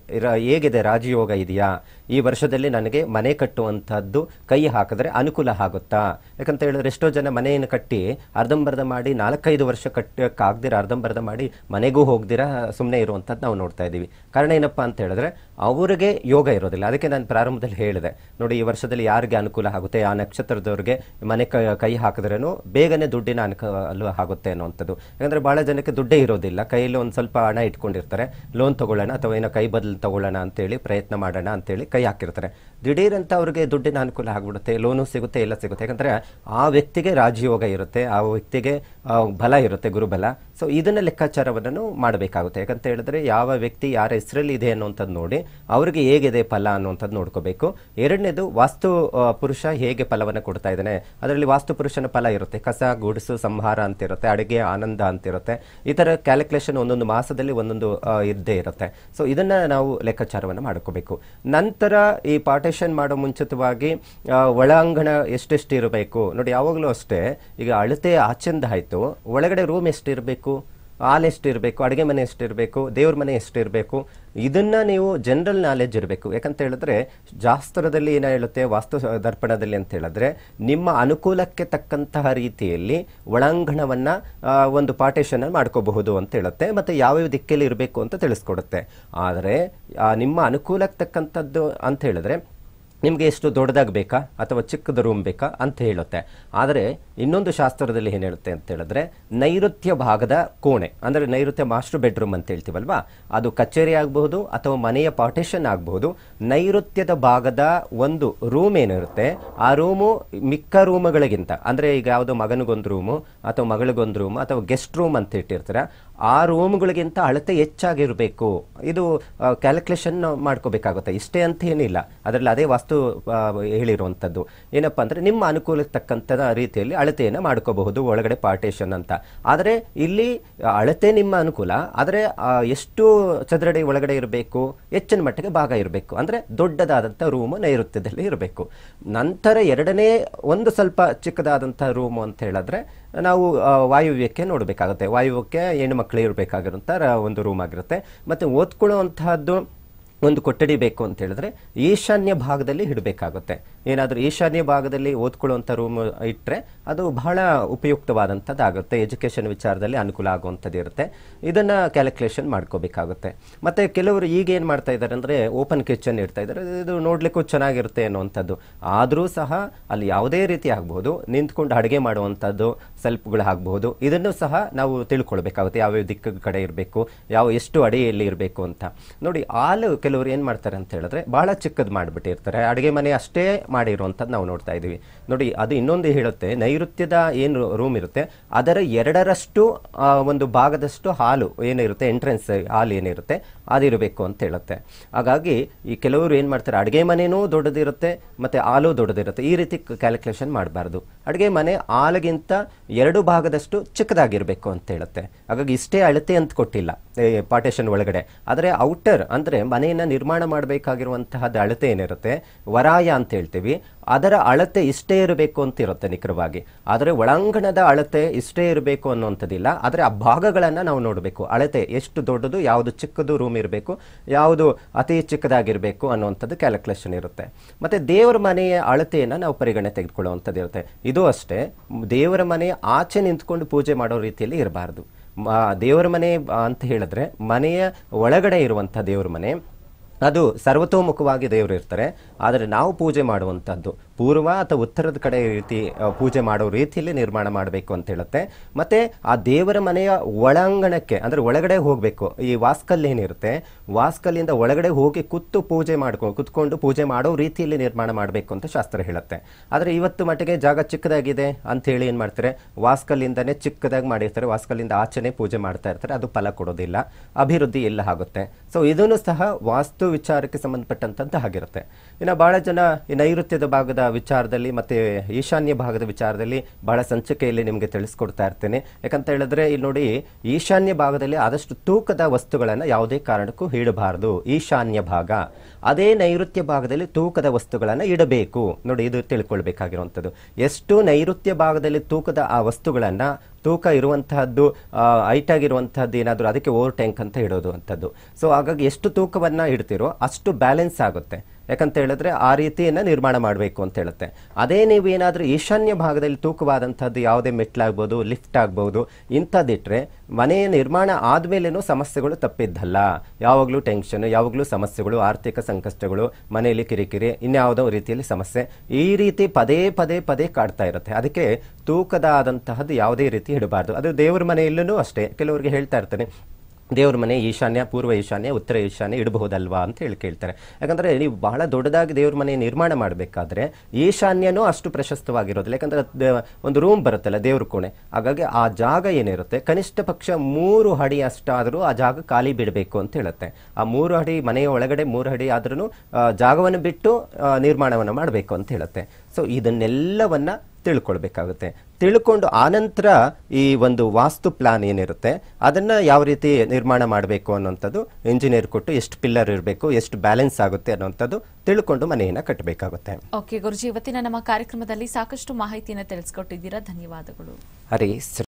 ಹೇಗಿದೆ ರಾಜಯೋಗ ಇದೆಯಾ ಈ ವರ್ಷದಲ್ಲಿ ನನಗೆ ಮನೆ ಕಟ್ಟುವಂಥದ್ದು ಕೈ ಹಾಕಿದ್ರೆ ಅನುಕೂಲ ಆಗುತ್ತಾ ಯಾಕಂತ ಹೇಳಿದ್ರೆ ಎಷ್ಟೋ ಜನ ಮನೆಯನ್ನು ಕಟ್ಟಿ ಅರ್ಧಂಬರ್ಧ ಮಾಡಿ ನಾಲ್ಕೈದು ವರ್ಷ ಕಟ್ಟೋಕ್ಕಾಗ್ದಿರ ಅರ್ಧಂಬರ್ಧ ಮಾಡಿ ಮನೆಗೂ ಹೋಗ್ದಿರ ಸುಮ್ಮನೆ ಇರುವಂಥದ್ದು ನಾವು ನೋಡ್ತಾ ಇದ್ದೀವಿ ಕಾರಣ ಏನಪ್ಪಾ ಅಂತ ಹೇಳಿದ್ರೆ ಅವರಿಗೆ ಯೋಗ ಇರೋದಿಲ್ಲ ಅದಕ್ಕೆ ನಾನು ಪ್ರಾರಂಭದಲ್ಲಿ ಹೇಳಿದೆ ನೋಡಿ ಈ ವರ್ಷದಲ್ಲಿ ಯಾರಿಗೆ ಅನುಕೂಲ ಆಗುತ್ತೆ ಆ ನಕ್ಷತ್ರದವ್ರಿಗೆ ಮನೆ ಕೈ ಹಾಕಿದ್ರೂ ಬೇಗನೆ ದುಡ್ಡಿನ ಅನುಕೂಲ ಆಗುತ್ತೆ ಅನ್ನುವಂಥದ್ದು ಯಾಕಂದರೆ ಭಾಳ ಜನಕ್ಕೆ ದುಡ್ಡೇ ಇರೋದಿಲ್ಲ ಕೈಯಲ್ಲಿ ಒಂದು ಸ್ವಲ್ಪ ಹಣ ಇಟ್ಕೊಂಡಿರ್ತಾರೆ ಲೋನ್ ತಗೊಳ್ಳೋಣ ಅಥವಾ ಏನೋ ಕೈ ಬದಲು ತೊಗೊಳ್ಳೋಣ ಅಂತೇಳಿ ಪ್ರಯತ್ನ ಮಾಡೋಣ ಅಂತೇಳಿ ಕೈ ಹಾಕಿರ್ತಾರೆ ದಿಢೀರಂತ ಅವ್ರಿಗೆ ದುಡ್ಡಿನ ಅನುಕೂಲ ಆಗಿಬಿಡುತ್ತೆ ಲೋನು ಸಿಗುತ್ತೆ ಎಲ್ಲ ಸಿಗುತ್ತೆ ಯಾಕಂದರೆ ಆ ವ್ಯಕ್ತಿಗೆ ರಾಜಯೋಗ ಇರುತ್ತೆ ಆ ವ್ಯಕ್ತಿಗೆ ಬಲ ಇರುತ್ತೆ ಗುರುಬಲ ಸೊ ಇದನ್ನ ಲೆಕ್ಕಾಚಾರವನ್ನು ಮಾಡಬೇಕಾಗುತ್ತೆ ಯಾಕಂತ ಹೇಳಿದ್ರೆ ಯಾವ ವ್ಯಕ್ತಿ ಯಾರ ಹೆಸರಲ್ಲಿ ಇದೆ ಅನ್ನುವಂಥದ್ದು ನೋಡಿ ಅವರಿಗೆ ಹೇಗಿದೆ ಫಲ ಅನ್ನುವಂಥದ್ದು ನೋಡ್ಕೋಬೇಕು ಎರಡನೇದು ವಾಸ್ತು ಪುರುಷ ಹೇಗೆ ಫಲವನ್ನು ಕೊಡ್ತಾ ಇದ್ದಾನೆ ಅದರಲ್ಲಿ ವಾಸ್ತು ಪುರುಷನ ಫಲ ಇರುತ್ತೆ ಕಸ ಗುಡಿಸು ಸಂಹಾರ ಅಂತಿರುತ್ತೆ ಅಡುಗೆ ಆನಂದ ಅಂತಿರುತ್ತೆ ಈ ಥರ ಕ್ಯಾಲ್ಕುಲೇಷನ್ ಒಂದೊಂದು ಮಾಸದಲ್ಲಿ ಒಂದೊಂದು ಇದ್ದೇ ಇರುತ್ತೆ ಸೊ ಇದನ್ನು ನಾವು ಲೆಕ್ಕಾಚಾರವನ್ನು ಮಾಡ್ಕೋಬೇಕು ನಂತರ ಈ ಪಾಠ ಪಾರ್ಟೇಷನ್ ಮಾಡೋ ಮುಂಚಿತವಾಗಿ ಒಳಾಂಗಣ ಎಷ್ಟೆಷ್ಟು ಇರಬೇಕು ನೋಡಿ ಯಾವಾಗಲೂ ಅಷ್ಟೇ ಈಗ ಅಳತೆ ಆಚಂದ ಆಯಿತು ಒಳಗಡೆ ರೂಮ್ ಎಷ್ಟಿರಬೇಕು ಹಾಲ್ ಎಷ್ಟಿರಬೇಕು ಅಡುಗೆ ಮನೆ ಎಷ್ಟಿರಬೇಕು ದೇವ್ರ ಮನೆ ಎಷ್ಟಿರಬೇಕು ಇದನ್ನು ನೀವು ಜನರಲ್ ನಾಲೆಜ್ ಇರಬೇಕು ಯಾಕಂತ ಹೇಳಿದ್ರೆ ಶಾಸ್ತ್ರದಲ್ಲಿ ಏನ ಹೇಳುತ್ತೆ ವಾಸ್ತು ದರ್ಪಣದಲ್ಲಿ ಅಂತ ಹೇಳಿದ್ರೆ ನಿಮ್ಮ ಅನುಕೂಲಕ್ಕೆ ತಕ್ಕಂತಹ ರೀತಿಯಲ್ಲಿ ಒಳಾಂಗಣವನ್ನು ಒಂದು ಪಾರ್ಟೇಷನ್ ಮಾಡ್ಕೋಬಹುದು ಅಂತ ಹೇಳುತ್ತೆ ಮತ್ತು ಯಾವ್ಯಾವ ದಿಕ್ಕಲ್ಲಿ ಇರಬೇಕು ಅಂತ ತಿಳಿಸ್ಕೊಡುತ್ತೆ ಆದರೆ ನಿಮ್ಮ ಅನುಕೂಲಕ್ಕೆ ತಕ್ಕಂಥದ್ದು ಅಂತ ಹೇಳಿದ್ರೆ ನಿಮಗೆ ಎಷ್ಟು ದೊಡ್ಡದಾಗಿ ಬೇಕಾ ಅಥವಾ ಚಿಕ್ಕದ ರೂಮ್ ಬೇಕಾ ಅಂತ ಹೇಳುತ್ತೆ ಆದರೆ ಇನ್ನೊಂದು ಶಾಸ್ತ್ರದಲ್ಲಿ ಏನು ಹೇಳುತ್ತೆ ಅಂತ ಹೇಳಿದ್ರೆ ನೈಋತ್ಯ ಭಾಗದ ಕೋಣೆ ಅಂದರೆ ನೈಋತ್ಯ ಮಾಸ್ಟರ್ ಬೆಡ್ರೂಮ್ ಅಂತ ಹೇಳ್ತೀವಲ್ವಾ ಅದು ಕಚೇರಿ ಆಗಬಹುದು ಅಥವಾ ಮನೆಯ ಪಾರ್ಟೇಷನ್ ಆಗಬಹುದು ನೈಋತ್ಯದ ಭಾಗದ ಒಂದು ರೂಮ್ ಏನಿರುತ್ತೆ ಆ ರೂಮು ಮಿಕ್ಕ ರೂಮ್ಗಳಿಗಿಂತ ಅಂದರೆ ಈಗ ಯಾವುದೋ ಮಗನಿಗೊಂದು ರೂಮು ಅಥವಾ ಮಗಳಿಗೊಂದು ರೂಮು ಅಥವಾ ಗೆಸ್ಟ್ ರೂಮ್ ಅಂತ ಇಟ್ಟಿರ್ತಾರೆ ಆ ರೂಮ್ಗಳಿಗಿಂತ ಅಳತೆ ಹೆಚ್ಚಾಗಿರಬೇಕು ಇದು ಕ್ಯಾಲ್ಕುಲೇಷನ್ ಮಾಡ್ಕೋಬೇಕಾಗುತ್ತೆ ಇಷ್ಟೇ ಅಂತ ಏನಿಲ್ಲ ಅದರಲ್ಲಿ ಅದೇ ವಾಸ್ತು ಹೇಳಿರುವಂಥದ್ದು ಏನಪ್ಪ ಅಂದರೆ ನಿಮ್ಮ ಅನುಕೂಲಕ್ಕೆ ತಕ್ಕಂಥ ರೀತಿಯಲ್ಲಿ ಅಳತೆಯನ್ನು ಮಾಡ್ಕೋಬಹುದು ಒಳಗಡೆ ಪಾರ್ಟೇಷನ್ ಅಂತ ಆದರೆ ಇಲ್ಲಿ ಅಳತೆ ನಿಮ್ಮ ಅನುಕೂಲ ಆದರೆ ಎಷ್ಟು ಚದರಡಿ ಒಳಗಡೆ ಇರಬೇಕು ಹೆಚ್ಚಿನ ಮಟ್ಟಿಗೆ ಭಾಗ ಇರಬೇಕು ಅಂದರೆ ದೊಡ್ಡದಾದಂಥ ರೂಮು ನೈಋತ್ಯದಲ್ಲಿ ಇರಬೇಕು ನಂತರ ಎರಡನೇ ಒಂದು ಸ್ವಲ್ಪ ಚಿಕ್ಕದಾದಂಥ ರೂಮು ಅಂತ ಹೇಳಿದ್ರೆ ನಾವು ವಾಯುವ್ಯಕ್ಕೆ ನೋಡಬೇಕಾಗುತ್ತೆ ವಾಯುವ್ಯಕ್ಕೆ ಮಕ್ಕಳು ಇರಬೇಕಾಗಿರುವಂಥ ಒಂದು ರೂಮ್ ಆಗಿರುತ್ತೆ ಮತ್ತು ಓದ್ಕೊಳ್ಳುವಂತಹದ್ದು ಒಂದು ಕೊಠಡಿ ಬೇಕು ಅಂತ ಹೇಳಿದ್ರೆ ಈಶಾನ್ಯ ಭಾಗದಲ್ಲಿ ಇಡಬೇಕಾಗುತ್ತೆ ಏನಾದರೂ ಈಶಾನ್ಯ ಭಾಗದಲ್ಲಿ ಓದ್ಕೊಳ್ಳುವಂಥ ರೂಮ್ ಇಟ್ಟರೆ ಅದು ಬಹಳ ಉಪಯುಕ್ತವಾದಂಥದ್ದಾಗುತ್ತೆ ಎಜುಕೇಷನ್ ವಿಚಾರದಲ್ಲಿ ಅನುಕೂಲ ಆಗುವಂಥದ್ದು ಇರುತ್ತೆ ಇದನ್ನು ಕ್ಯಾಲ್ಕುಲೇಷನ್ ಮಾಡ್ಕೋಬೇಕಾಗುತ್ತೆ ಮತ್ತು ಕೆಲವರು ಈಗ ಏನು ಮಾಡ್ತಾ ಇದ್ದಾರೆ ಅಂದರೆ ಓಪನ್ ಕಿಚನ್ ಇಡ್ತಾ ಇದ್ದಾರೆ ಇದು ನೋಡಲಿಕ್ಕೂ ಚೆನ್ನಾಗಿರುತ್ತೆ ಅನ್ನುವಂಥದ್ದು ಆದರೂ ಸಹ ಅಲ್ಲಿ ಯಾವುದೇ ರೀತಿ ಆಗ್ಬೋದು ನಿಂತ್ಕೊಂಡು ಅಡುಗೆ ಮಾಡುವಂಥದ್ದು ಸ್ವಲ್ಪಗಳು ಆಗ್ಬೋದು ಇದನ್ನು ಸಹ ನಾವು ತಿಳ್ಕೊಳ್ಬೇಕಾಗುತ್ತೆ ಯಾವ್ಯಾವ ದಿಕ್ಕ ಕಡೆ ಇರಬೇಕು ಯಾವ ಎಷ್ಟು ಅಡಿಯಲ್ಲಿ ಇರಬೇಕು ಅಂತ ನೋಡಿ ಹಾಲು ಕೆಲವರು ಏನು ಮಾಡ್ತಾರೆ ಅಂತ ಹೇಳಿದ್ರೆ ಭಾಳ ಚಿಕ್ಕದು ಮಾಡಿಬಿಟ್ಟಿರ್ತಾರೆ ಅಡುಗೆ ಮನೆ ಅಷ್ಟೇ ಮಾಡಿರುವಂಥದ್ದು ನಾವು ನೋಡ್ತಾ ಇದ್ದೀವಿ ನೋಡಿ ಅದು ಇನ್ನೊಂದು ಹೇಳುತ್ತೆ ನೈಋತ್ಯದ ಏನು ರೂಮ್ ಇರುತ್ತೆ ಅದರ ಎರಡರಷ್ಟು ಒಂದು ಭಾಗದಷ್ಟು ಹಾಲು ಏನಿರುತ್ತೆ ಎಂಟ್ರೆನ್ಸ್ ಹಾಲು ಏನಿರುತ್ತೆ ಅದಿರಬೇಕು ಅಂತ ಹೇಳುತ್ತೆ ಹಾಗಾಗಿ ಈ ಕೆಲವರು ಏನು ಮಾಡ್ತಾರೆ ಅಡುಗೆ ಮನೆಯೂ ದೊಡ್ಡದಿರುತ್ತೆ ಮತ್ತು ಹಾಲು ದೊಡ್ಡದಿರುತ್ತೆ ಈ ರೀತಿ ಕ್ಯಾಲ್ಕುಲೇಷನ್ ಮಾಡಬಾರ್ದು ಅಡುಗೆ ಮನೆ ಹಾಲಿಗಿಂತ ಎರಡು ಭಾಗದಷ್ಟು ಚಿಕ್ಕದಾಗಿರಬೇಕು ಅಂತ ಹೇಳುತ್ತೆ ಹಾಗಾಗಿ ಇಷ್ಟೇ ಅಳತೆ ಅಂತ ಕೊಟ್ಟಿಲ್ಲ ಪಾರ್ಟೇಷನ್ ಒಳಗಡೆ ಆದರೆ ಔಟರ್ ಅಂದರೆ ಮನೆಯನ್ನು ನಿರ್ಮಾಣ ಮಾಡಬೇಕಾಗಿರುವಂತಹದ್ದು ಅಳತೆ ಏನಿರುತ್ತೆ ವರಾಯ ಅಂತ ಹೇಳ್ತೀವಿ ಅದರ ಅಳತೆ ಇಷ್ಟೇ ಇರಬೇಕು ಅಂತ ಇರುತ್ತೆ ನಿಖರವಾಗಿ ಆದರೆ ಒಳಾಂಗಣದ ಅಳತೆ ಇಷ್ಟೇ ಇರಬೇಕು ಅನ್ನುವಂಥದ್ದಿಲ್ಲ ಆದರೆ ಆ ಭಾಗಗಳನ್ನು ನಾವು ನೋಡಬೇಕು ಅಳತೆ ಎಷ್ಟು ದೊಡ್ಡದು ಯಾವುದು ಚಿಕ್ಕದು ರೂಮ್ ಇರಬೇಕು ಯಾವುದು ಅತಿ ಚಿಕ್ಕದಾಗಿರಬೇಕು ಅನ್ನುವಂಥದ್ದು ಕ್ಯಾಲ್ಕುಲೇಷನ್ ಇರುತ್ತೆ ಮತ್ತು ದೇವರ ಮನೆಯ ಅಳತೆಯನ್ನು ನಾವು ಪರಿಗಣನೆ ತೆಗೆದುಕೊಳ್ಳುವಂಥದ್ದು ಇರುತ್ತೆ ಇದು ಅಷ್ಟೇ ದೇವರ ಮನೆ ಆಚೆ ನಿಂತ್ಕೊಂಡು ಪೂಜೆ ಮಾಡೋ ರೀತಿಯಲ್ಲಿ ಇರಬಾರ್ದು ದೇವರ ಮನೆ ಅಂತ ಹೇಳಿದ್ರೆ ಮನೆಯ ಒಳಗಡೆ ಇರುವಂಥ ದೇವರ ಮನೆ ಅದು ಸರ್ವತೋಮುಖವಾಗಿ ದೇವರು ಇರ್ತಾರೆ ಆದರೆ ನಾವು ಪೂಜೆ ಮಾಡುವಂಥದ್ದು ಪೂರ್ವ ಅಥವಾ ಉತ್ತರದ ಕಡೆ ರೀತಿ ಪೂಜೆ ಮಾಡೋ ರೀತಿಯಲ್ಲಿ ನಿರ್ಮಾಣ ಮಾಡಬೇಕು ಅಂತ ಹೇಳುತ್ತೆ ಮತ್ತೆ ಆ ದೇವರ ಮನೆಯ ಒಳಾಂಗಣಕ್ಕೆ ಅಂದ್ರೆ ಒಳಗಡೆ ಹೋಗಬೇಕು ಈ ವಾಸ್ಕಲ್ ಏನಿರುತ್ತೆ ವಾಸ್ಕಲ್ಲಿಂದ ಒಳಗಡೆ ಹೋಗಿ ಕೂತು ಪೂಜೆ ಮಾಡ್ಕೊ ಕುತ್ಕೊಂಡು ಪೂಜೆ ಮಾಡೋ ರೀತಿಯಲ್ಲಿ ನಿರ್ಮಾಣ ಮಾಡಬೇಕು ಅಂತ ಶಾಸ್ತ್ರ ಹೇಳುತ್ತೆ ಆದರೆ ಇವತ್ತು ಮಟ್ಟಿಗೆ ಜಾಗ ಚಿಕ್ಕದಾಗಿದೆ ಅಂತ ಹೇಳಿ ಏನು ಮಾಡ್ತಾರೆ ವಾಸ್ಕಲ್ಲಿಂದನೇ ಚಿಕ್ಕದಾಗಿ ಮಾಡಿರ್ತಾರೆ ವಾಸ್ಕಲ್ಲಿಂದ ಆಚೆನೇ ಪೂಜೆ ಮಾಡ್ತಾ ಇರ್ತಾರೆ ಅದು ಫಲ ಕೊಡೋದಿಲ್ಲ ಅಭಿವೃದ್ಧಿ ಎಲ್ಲ ಆಗುತ್ತೆ ಸೊ ಇದನ್ನು ಸಹ ವಾಸ್ತು ವಿಚಾರಕ್ಕೆ ಸಂಬಂಧಪಟ್ಟಂತ ಆಗಿರುತ್ತೆ ಇನ್ನು ಭಾಳ ಜನ ಈ ನೈಋತ್ಯದ ಭಾಗದ ವಿಚಾರದಲ್ಲಿ ಮತ್ತೆ ಈಶಾನ್ಯ ಭಾಗದ ವಿಚಾರದಲ್ಲಿ ಬಹಳ ಸಂಚಿಕೆಯಲ್ಲಿ ನಿಮಗೆ ತಿಳಿಸ್ಕೊಡ್ತಾ ಇರ್ತೇನೆ ಯಾಕಂತ ಹೇಳಿದ್ರೆ ಇಲ್ಲಿ ನೋಡಿ ಈಶಾನ್ಯ ಭಾಗದಲ್ಲಿ ಆದಷ್ಟು ತೂಕದ ವಸ್ತುಗಳನ್ನು ಯಾವುದೇ ಕಾರಣಕ್ಕೂ ಇಡಬಾರದು ಈಶಾನ್ಯ ಭಾಗ ಅದೇ ನೈಋತ್ಯ ಭಾಗದಲ್ಲಿ ತೂಕದ ವಸ್ತುಗಳನ್ನು ಇಡಬೇಕು ನೋಡಿ ಇದು ತಿಳ್ಕೊಳ್ಬೇಕಾಗಿರುವಂಥದ್ದು ಎಷ್ಟು ನೈಋತ್ಯ ಭಾಗದಲ್ಲಿ ತೂಕದ ಆ ವಸ್ತುಗಳನ್ನು ತೂಕ ಇರುವಂತಹದ್ದು ಹೈಟಾಗಿರುವಂಥದ್ದು ಏನಾದರೂ ಅದಕ್ಕೆ ಓವರ್ ಟ್ಯಾಂಕ್ ಅಂತ ಇಡೋದು ಅಂಥದ್ದು ಸೊ ಹಾಗಾಗಿ ಎಷ್ಟು ತೂಕವನ್ನು ಇಡ್ತಿರೋ ಅಷ್ಟು ಬ್ಯಾಲೆನ್ಸ್ ಆಗುತ್ತೆ ಯಾಕಂತ ಹೇಳಿದ್ರೆ ಆ ರೀತಿಯನ್ನು ನಿರ್ಮಾಣ ಮಾಡಬೇಕು ಅಂತ ಹೇಳುತ್ತೆ ಅದೇ ನೀವು ಏನಾದರೂ ಈಶಾನ್ಯ ಭಾಗದಲ್ಲಿ ತೂಕವಾದಂಥದ್ದು ಯಾವುದೇ ಮೆಟ್ಲಾಗ್ಬೋದು ಲಿಫ್ಟ್ ಆಗ್ಬೋದು ಇಂಥದ್ದಿಟ್ಟರೆ ಮನೆಯ ನಿರ್ಮಾಣ ಆದಮೇಲೇನೂ ಸಮಸ್ಯೆಗಳು ತಪ್ಪಿದ್ದಲ್ಲ ಯಾವಾಗಲೂ ಟೆನ್ಷನ್ ಯಾವಾಗಲೂ ಸಮಸ್ಯೆಗಳು ಆರ್ಥಿಕ ಸಂಕಷ್ಟಗಳು ಮನೆಯಲ್ಲಿ ಕಿರಿಕಿರಿ ಇನ್ಯಾವುದೋ ರೀತಿಯಲ್ಲಿ ಸಮಸ್ಯೆ ಈ ರೀತಿ ಪದೇ ಪದೇ ಪದೇ ಕಾಡ್ತಾ ಇರುತ್ತೆ ಅದಕ್ಕೆ ತೂಕದ ಆದಂತಹದ್ದು ಯಾವುದೇ ರೀತಿ ಇಡಬಾರ್ದು ಅದು ದೇವ್ರ ಮನೆಯಲ್ಲೂ ಅಷ್ಟೇ ಕೆಲವರಿಗೆ ಹೇಳ್ತಾ ಇರ್ತೇನೆ ದೇವ್ರ ಮನೆ ಈಶಾನ್ಯ ಪೂರ್ವ ಈಶಾನ್ಯ ಉತ್ತರ ಈಶಾನ್ಯ ಇಡಬಹುದಲ್ವಾ ಅಂತ ಹೇಳಿ ಕೇಳ್ತಾರೆ ಯಾಕಂದರೆ ನೀವು ಬಹಳ ದೊಡ್ಡದಾಗಿ ದೇವ್ರ ಮನೆ ನಿರ್ಮಾಣ ಮಾಡಬೇಕಾದ್ರೆ ಈಶಾನ್ಯನೂ ಅಷ್ಟು ಪ್ರಶಸ್ತವಾಗಿರೋದಿಲ್ಲ ಯಾಕಂದ್ರೆ ಒಂದು ರೂಮ್ ಬರುತ್ತಲ್ಲ ದೇವ್ರ ಕೋಣೆ ಹಾಗಾಗಿ ಆ ಜಾಗ ಏನಿರುತ್ತೆ ಕನಿಷ್ಠ ಪಕ್ಷ ಮೂರು ಅಡಿ ಅಷ್ಟಾದರೂ ಆ ಜಾಗ ಖಾಲಿ ಬಿಡಬೇಕು ಅಂತ ಹೇಳುತ್ತೆ ಆ ಮೂರು ಅಡಿ ಮನೆಯ ಒಳಗಡೆ ಮೂರು ಅಡಿ ಆದ್ರೂ ಜಾಗವನ್ನು ಬಿಟ್ಟು ನಿರ್ಮಾಣವನ್ನು ಮಾಡಬೇಕು ಅಂತ ಹೇಳುತ್ತೆ ಸೊ ಇದನ್ನೆಲ್ಲವನ್ನು ತಿಳ್ಕೊಳ್ಬೇಕಾಗುತ್ತೆ ತಿಳ್ಕೊಂಡು ಆನಂತರ ಈ ಒಂದು ವಾಸ್ತು ಪ್ಲಾನ್ ಏನಿರುತ್ತೆ ಅದನ್ನು ಯಾವ ರೀತಿ ನಿರ್ಮಾಣ ಮಾಡಬೇಕು ಅನ್ನೋಂಥದ್ದು ಇಂಜಿನಿಯರ್ ಕೊಟ್ಟು ಎಷ್ಟು ಪಿಲ್ಲರ್ ಇರಬೇಕು ಎಷ್ಟು ಬ್ಯಾಲೆನ್ಸ್ ಆಗುತ್ತೆ ಅನ್ನೋಂಥದ್ದು ತಿಳ್ಕೊಂಡು ಮನೆಯನ್ನು ಕಟ್ಟಬೇಕಾಗುತ್ತೆ ಓಕೆ ಗುರುಜಿ ಇವತ್ತಿನ ನಮ್ಮ ಕಾರ್ಯಕ್ರಮದಲ್ಲಿ ಸಾಕಷ್ಟು ಮಾಹಿತಿಯನ್ನು ತಿಳಿಸ್ಕೊಟ್ಟಿದ್ದೀರಾ ಧನ್ಯವಾದಗಳು ಹರಿ